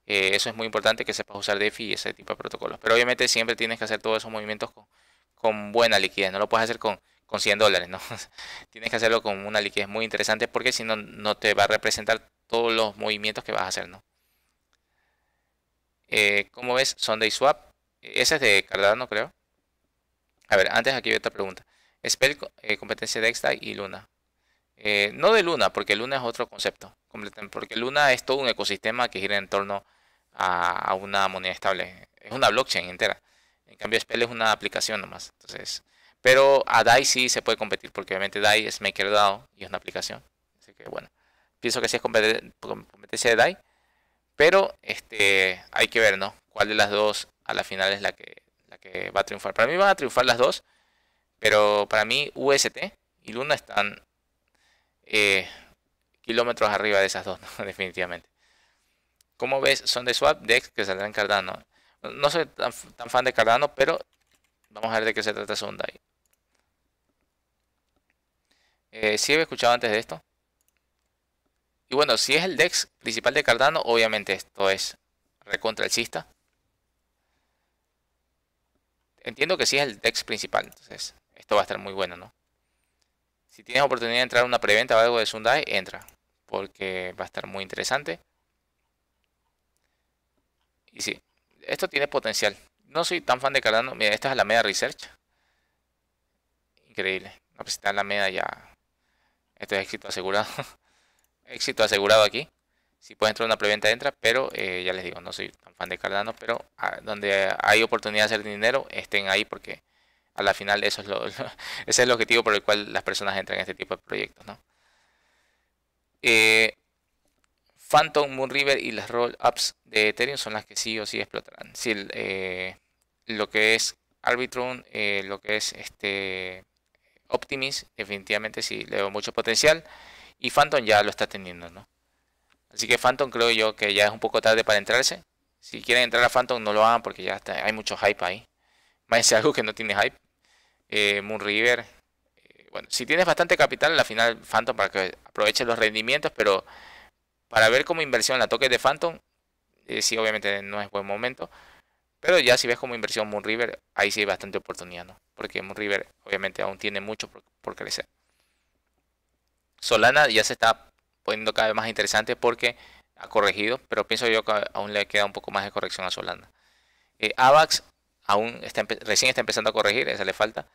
eh, eso es muy importante que sepas usar DeFi y ese tipo de protocolos. Pero obviamente siempre tienes que hacer todos esos movimientos con, con buena liquidez. No lo puedes hacer con, con 100 dólares, ¿no? tienes que hacerlo con una liquidez muy interesante porque si no, no te va a representar todos los movimientos que vas a hacer, ¿no? como eh, ¿Cómo ves Sunday Swap? Eh, ese es de Cardano, creo. A ver, antes aquí hay otra pregunta. Spell, eh, competencia de XDAI y Luna. no de Luna, porque Luna es otro concepto. Porque Luna es todo un ecosistema que gira en torno a, a una moneda estable. Es una blockchain entera. En cambio, Spell es una aplicación nomás. Entonces, pero a DAI sí se puede competir, porque obviamente DAI es MakerDAO y es una aplicación. Así que bueno, pienso que sí es competencia de DAI. Pero este, hay que ver, Cuál de las dos a la final es la que, la que va a triunfar. Para mí van a triunfar las dos, pero para mí UST y Luna están eh, kilómetros arriba de esas dos, definitivamente. ¿Cómo ves, son de Swap, Dex que saldrán Cardano. No soy tan, fan de Cardano, pero vamos a ver de qué se trata Sunday. Eh, sí había escuchado antes de esto. Y bueno, si es el DEX principal de Cardano, obviamente esto es recontra chista. Entiendo que si sí es el DEX principal, entonces esto va a estar muy bueno, ¿no? Si tienes oportunidad de entrar a una preventa o algo de Sundae, entra, porque va a estar muy interesante. Y sí, esto tiene potencial. No soy tan fan de Cardano. Mira, esta es la media research. Increíble. No, pues la media ya. Esto es éxito asegurado. éxito asegurado aquí. Si puede entrar una preventa, entra, pero eh, ya les digo, no soy tan fan de Cardano, pero ah, donde hay oportunidad de hacer dinero, estén ahí porque a la final eso es lo, ese es el objetivo por el cual las personas entran en este tipo de proyectos. Eh, Phantom, Moon River y las roll-ups de Ethereum son las que sí o sí explotarán. Sí, eh, lo que es Arbitrum, lo que es este Optimis, definitivamente sí le veo mucho potencial. Y Phantom ya lo está teniendo, ¿no? Así que Phantom creo yo que ya es un poco tarde para entrarse. Si quieren entrar a Phantom no lo hagan porque ya está, hay mucho hype ahí. más algo que no tiene hype. Eh, Moon River. Eh, bueno, si tienes bastante capital, la final Phantom para que aproveches los rendimientos, pero para ver como inversión la toque de Phantom, eh, sí, obviamente no es buen momento. Pero ya si ves como inversión Moon River, ahí sí hay bastante oportunidad, ¿no? Porque Moon River obviamente aún tiene mucho por crecer. Solana ya se está poniendo cada vez más interesante porque ha corregido, pero pienso yo que aún le queda un poco más de corrección a Solana. Eh, AVAX aún recién está empezando a corregir, esa le falta.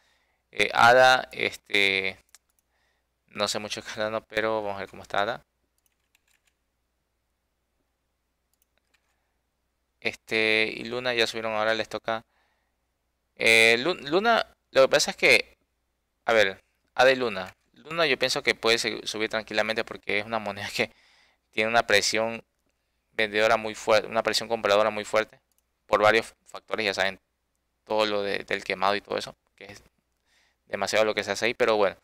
Eh, ADA, este, no sé mucho escalando, pero vamos a ver cómo está ADA. Este, y Luna ya subieron, ahora les toca. Eh, Luna, lo que pasa es que, a ver, ADA y Luna, Luna yo pienso que puede subir tranquilamente porque es una moneda que tiene una presión vendedora muy fuerte, una presión compradora muy fuerte por varios factores, ya saben, todo lo del quemado y todo eso, que es demasiado lo que se hace ahí, pero bueno,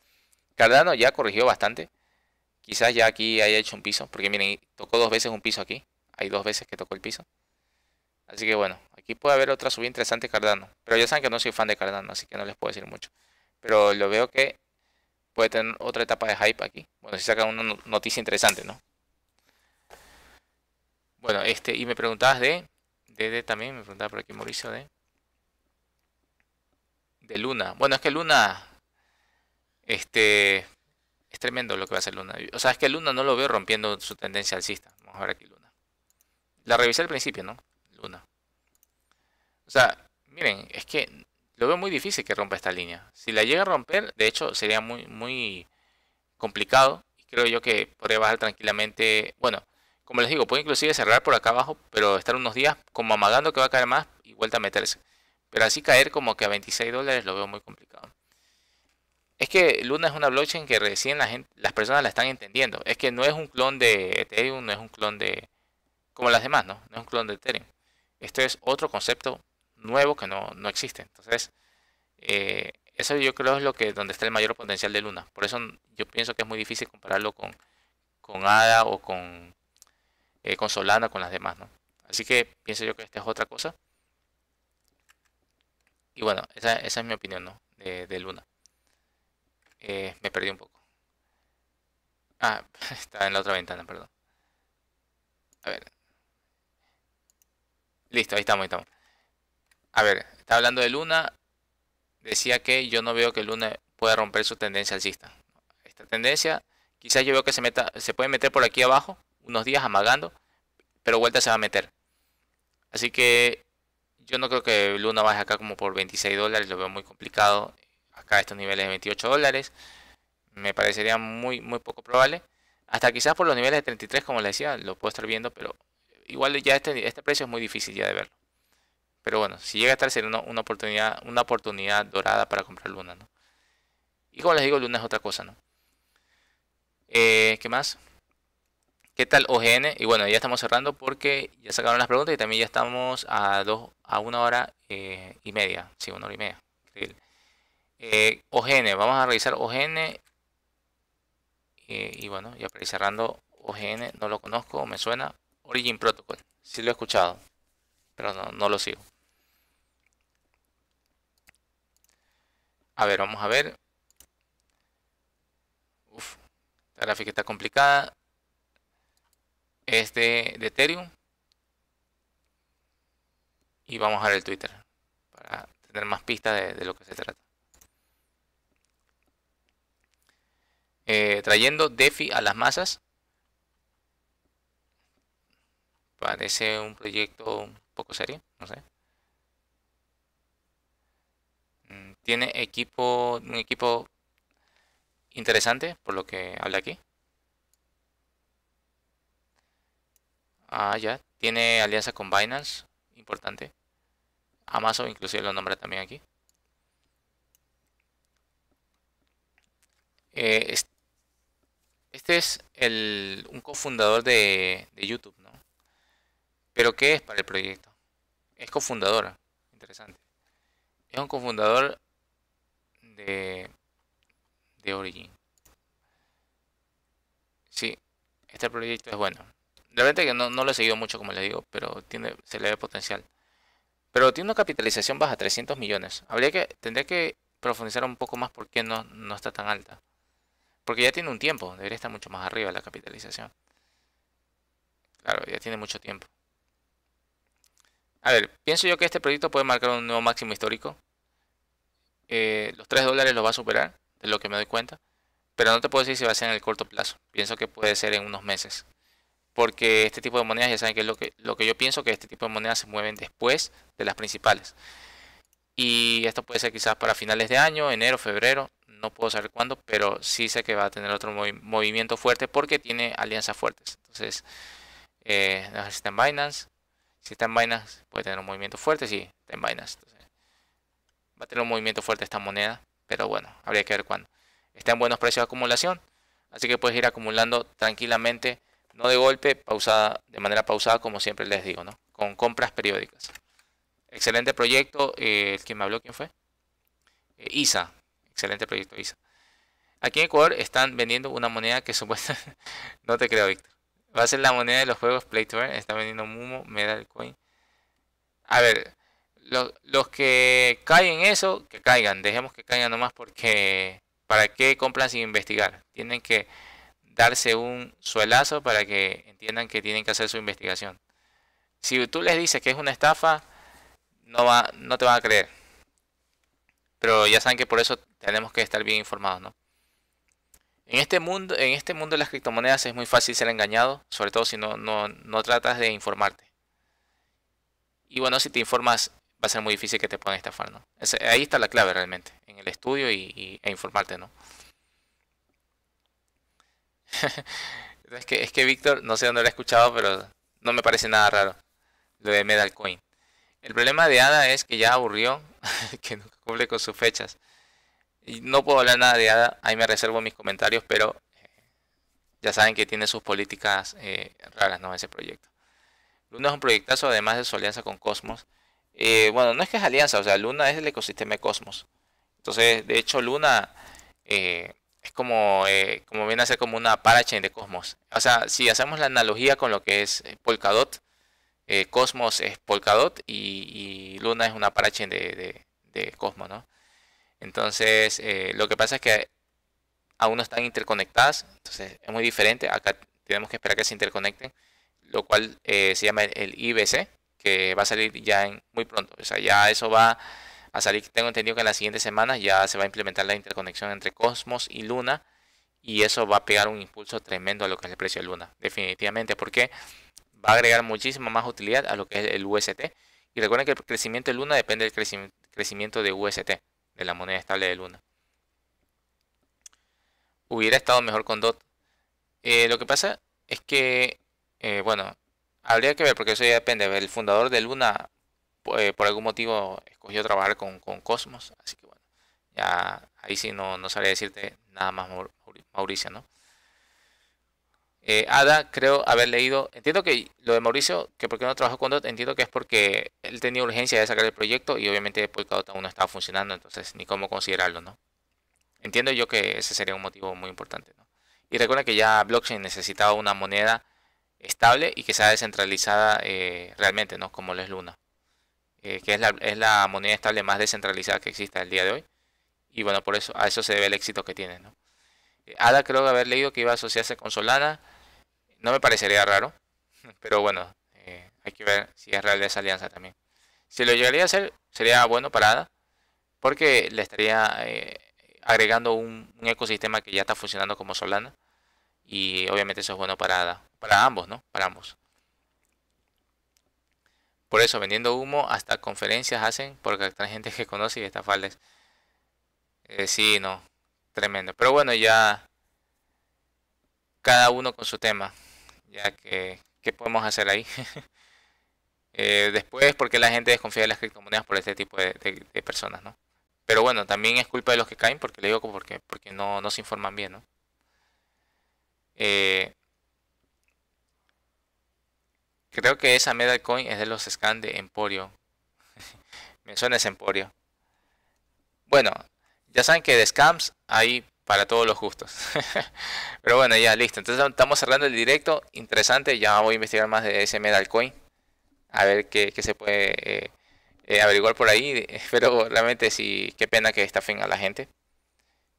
Cardano ya corrigió bastante, quizás ya aquí haya hecho un piso, porque miren, tocó dos veces un piso aquí, hay dos veces que tocó el piso, así que bueno, aquí puede haber otra subida interesante Cardano, pero ya saben que no soy fan de Cardano, así que no les puedo decir mucho, pero lo veo que puede tener otra etapa de hype aquí. Bueno, si saca una noticia interesante, ¿no? Bueno, este, y me preguntabas de, de, de también, me preguntaba por aquí Mauricio de, de Luna. Bueno, es que Luna, este, es tremendo lo que va a hacer Luna. O sea, es que Luna no lo veo rompiendo su tendencia alcista. Vamos a ver aquí Luna. La revisé al principio, ¿no? Luna. O sea, miren, es que lo veo muy difícil que rompa esta línea. Si la llega a romper, de hecho, sería muy, muy complicado. Y creo yo que podría bajar tranquilamente. Bueno, como les digo, puede inclusive cerrar por acá abajo, pero estar unos días como amagando que va a caer más y vuelta a meterse. Pero así caer como que a 26 dólares lo veo muy complicado. Es que Luna es una blockchain que recién la gente, las personas la están entendiendo. Es que no es un clon de Ethereum, no es un clon de... como las demás, ¿no? No es un clon de Ethereum. Esto es otro concepto nuevo que no, no existe. Entonces, eh, eso yo creo es lo que donde está el mayor potencial de Luna. Por eso yo pienso que es muy difícil compararlo con, con Ada o con, eh, con Solana, con las demás, ¿no? Así que pienso yo que esta es otra cosa. Y bueno, esa, es mi opinión, De, Luna. Eh, me perdí un poco. Ah, está en la otra ventana, perdón. A ver. Listo, ahí estamos, ahí estamos. A ver, está hablando de Luna. Decía que yo no veo que Luna pueda romper su tendencia alcista. Esta tendencia, quizás yo veo que se, meta, se puede meter por aquí abajo, unos días amagando, pero vuelta se va a meter. Así que yo no creo que Luna baje acá como por 26 dólares, lo veo muy complicado. Acá estos niveles de 28 dólares me parecería muy, muy poco probable. Hasta quizás por los niveles de 33, como les decía, lo puedo estar viendo, pero igual ya este, este precio es muy difícil ya de verlo. Pero bueno, si llega a estar sería una, oportunidad, una oportunidad dorada para comprar Luna, ¿no? Y como les digo, Luna es otra cosa, ¿no? Eh, ¿Qué más? ¿Qué tal OGN? Y bueno, ya estamos cerrando porque ya sacaron las preguntas y también ya estamos a dos, a una hora eh, y media. Sí, una hora y media. Eh, OGN, vamos a revisar OGN. y bueno, ya para cerrando OGN, no lo conozco, me suena. Origin Protocol, sí lo he escuchado, pero no lo sigo. A ver, vamos a ver. Uf, la gráfica está complicada. Es de, Ethereum. Y vamos a ver el Twitter para tener más pistas de, lo que se trata. Eh, trayendo DeFi a las masas. Parece un proyecto un poco serio, no sé. Tiene equipo, un equipo interesante, por lo que habla aquí. Ah, ya. Tiene alianza con Binance, importante. Amazon inclusive lo nombra también aquí. Eh, este es el, un cofundador de, YouTube, ¿no? Pero ¿qué es para el proyecto? Es cofundadora interesante. Es un cofundador de, de Origin. Sí, este proyecto es bueno. Realmente que no, lo he seguido mucho, como les digo, pero tiene, se le ve potencial. Pero tiene una capitalización baja, 300 millones. Habría que, tendría que profundizar un poco más por qué no, no está tan alta. Porque ya tiene un tiempo, debería estar mucho más arriba la capitalización. Claro, ya tiene mucho tiempo. A ver, pienso yo que este proyecto puede marcar un nuevo máximo histórico. Eh, los 3 dólares los va a superar, de lo que me doy cuenta, pero no te puedo decir si va a ser en el corto plazo, pienso que puede ser en unos meses, porque este tipo de monedas, ya saben que es lo que, lo que yo pienso, que este tipo de monedas se mueven después de las principales. Y esto puede ser quizás para finales de año, enero, febrero, no puedo saber cuándo, pero sí sé que va a tener otro movimiento fuerte porque tiene alianzas fuertes. Entonces, eh, si está en Binance, si está en Binance, puede tener un movimiento fuerte, sí, está en Binance va a tener un movimiento fuerte esta moneda, pero bueno, habría que ver cuándo. Está en buenos precios de acumulación, así que puedes ir acumulando tranquilamente, no de golpe, pausada, de manera pausada, como siempre les digo, ¿no? Con compras periódicas. Excelente proyecto, eh, ¿quién me habló? ¿Quién fue? Eh, ISA, excelente proyecto ISA. Aquí en Ecuador están vendiendo una moneda que supuestamente, no te creo, Víctor. Va a ser la moneda de los juegos Play está vendiendo Mumo, Medal Coin. A ver, los que caen en eso, que caigan, dejemos que caigan nomás porque ¿para qué compran sin investigar? Tienen que darse un suelazo para que entiendan que tienen que hacer su investigación. Si tú les dices que es una estafa, no, va, no te van a creer. Pero ya saben que por eso tenemos que estar bien informados, En este mundo, en este mundo de las criptomonedas es muy fácil ser engañado, sobre todo si no, no, no tratas de informarte. Y bueno, si te informas va a ser muy difícil que te puedan estafar, ¿no? ahí está la clave realmente, en el estudio y, e informarte, ¿no? es que, es que Víctor, no sé dónde lo he escuchado, pero no me parece nada raro lo de Medal El problema de Ada es que ya aburrió, que no cumple con sus fechas. Y no puedo hablar nada de Ada, ahí me reservo mis comentarios, pero eh, ya saben que tiene sus políticas eh, raras, ¿no? Ese proyecto. Luna es un proyectazo, además de su alianza con Cosmos, eh, bueno, no es que es alianza, o sea, Luna es el ecosistema de Cosmos. Entonces, de hecho, Luna eh, es como, eh, como viene a ser como una parachain de Cosmos. O sea, si hacemos la analogía con lo que es Polkadot, Cosmos es Polkadot y, Luna es una parachain de, Cosmos, ¿no? Entonces, lo que pasa es que aún no están interconectadas, entonces es muy diferente. Acá tenemos que esperar que se interconecten, lo cual se llama el IBC, que va a salir ya en, muy pronto. O sea, ya eso va a salir. Tengo entendido que en las siguientes semanas ya se va a implementar la interconexión entre Cosmos y Luna. Y eso va a pegar un impulso tremendo a lo que es el precio de Luna. Definitivamente, porque va a agregar muchísima más utilidad a lo que es el UST. Y recuerden que el crecimiento de Luna depende del crecimiento de UST, de la moneda estable de Luna. Hubiera estado mejor con DOT. Eh, lo que pasa es que, eh, bueno, Habría que ver, porque eso ya depende. El fundador de Luna, eh, por algún motivo, escogió trabajar con, Cosmos. Así que bueno, ya ahí sí no, no sabría decirte nada más, Mauricio, ¿no? Eh, Ada, creo haber leído, entiendo que lo de Mauricio, que por qué no trabajó con DOT, entiendo que es porque él tenía urgencia de sacar el proyecto y obviamente Polkadot aún no estaba funcionando, entonces ni cómo considerarlo, ¿no? Entiendo yo que ese sería un motivo muy importante, Y recuerda que ya blockchain necesitaba una moneda estable y que sea descentralizada eh, realmente, ¿no? Como lo es Luna, eh, que es la, moneda estable más descentralizada que existe al día de hoy. Y bueno, por eso a eso se debe el éxito que tiene, eh, Ada creo haber leído que iba a asociarse con Solana. No me parecería raro, pero bueno, hay que ver si es real esa alianza también. Si lo llegaría a hacer, sería bueno para Ada, porque le estaría agregando un ecosistema que ya está funcionando como Solana. Y obviamente eso es bueno para Ada para ambos, ¿no? Para ambos. Por eso, vendiendo humo, hasta conferencias hacen, porque hay gente que conoce y estafales eh, sí, no, tremendo. Pero bueno, ya cada uno con su tema, ya que, ¿qué podemos hacer ahí? Eh, después, porque la gente desconfía de las criptomonedas por este tipo de, personas, ¿no? Pero bueno, también es culpa de los que caen, porque le digo porque, porque no, no se informan bien, ¿no? Eh, Creo que esa Medal es de los scans de Emporio. Me suena ese Emporio. Bueno, ya saben que de scams hay para todos los gustos. Pero bueno, ya listo. Entonces estamos cerrando el directo. Interesante. Ya voy a investigar más de ese Medal A ver qué, se puede eh, eh, averiguar por ahí. Pero realmente sí, qué pena que estafen a la gente.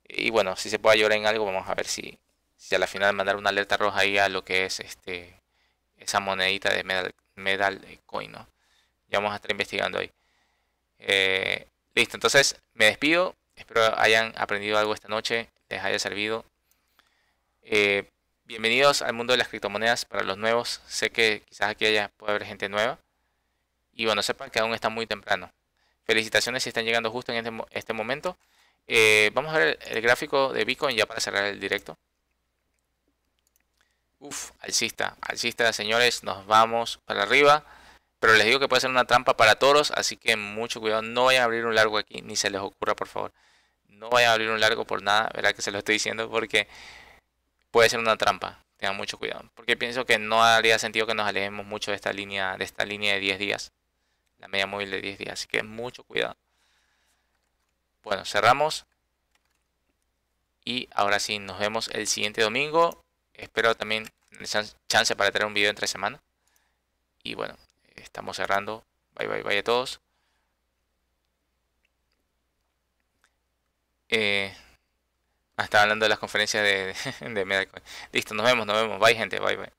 Y bueno, si se puede ayudar en algo, vamos a ver si, si a la final mandar una alerta roja ahí a lo que es este esa monedita de medal, medal coin, ¿no? Ya vamos a estar investigando ahí. Eh, listo, entonces me despido. Espero hayan aprendido algo esta noche, les haya servido. Eh, bienvenidos al mundo de las criptomonedas para los nuevos. Sé que quizás aquí haya, puede haber gente nueva. Y bueno, sepan que aún está muy temprano. Felicitaciones si están llegando justo en este, este momento. Eh, vamos a ver el, gráfico de Bitcoin ya para cerrar el directo. Uf, alcista, alcista, señores, nos vamos para arriba. Pero les digo que puede ser una trampa para toros, así que mucho cuidado, no vayan a abrir un largo aquí, ni se les ocurra, por favor. No vayan a abrir un largo por nada, verdad que se lo estoy diciendo porque puede ser una trampa. Tengan mucho cuidado, porque pienso que no haría sentido que nos alejemos mucho de esta línea de esta línea de 10 días, la media móvil de 10 días, así que mucho cuidado. Bueno, cerramos. Y ahora sí, nos vemos el siguiente domingo espero también chance para tener un video entre semana. Y bueno, estamos cerrando. Bye bye bye a todos. Eh, ah, estaba hablando de las conferencias de, de, Listo, nos vemos, nos vemos. Bye gente, bye bye.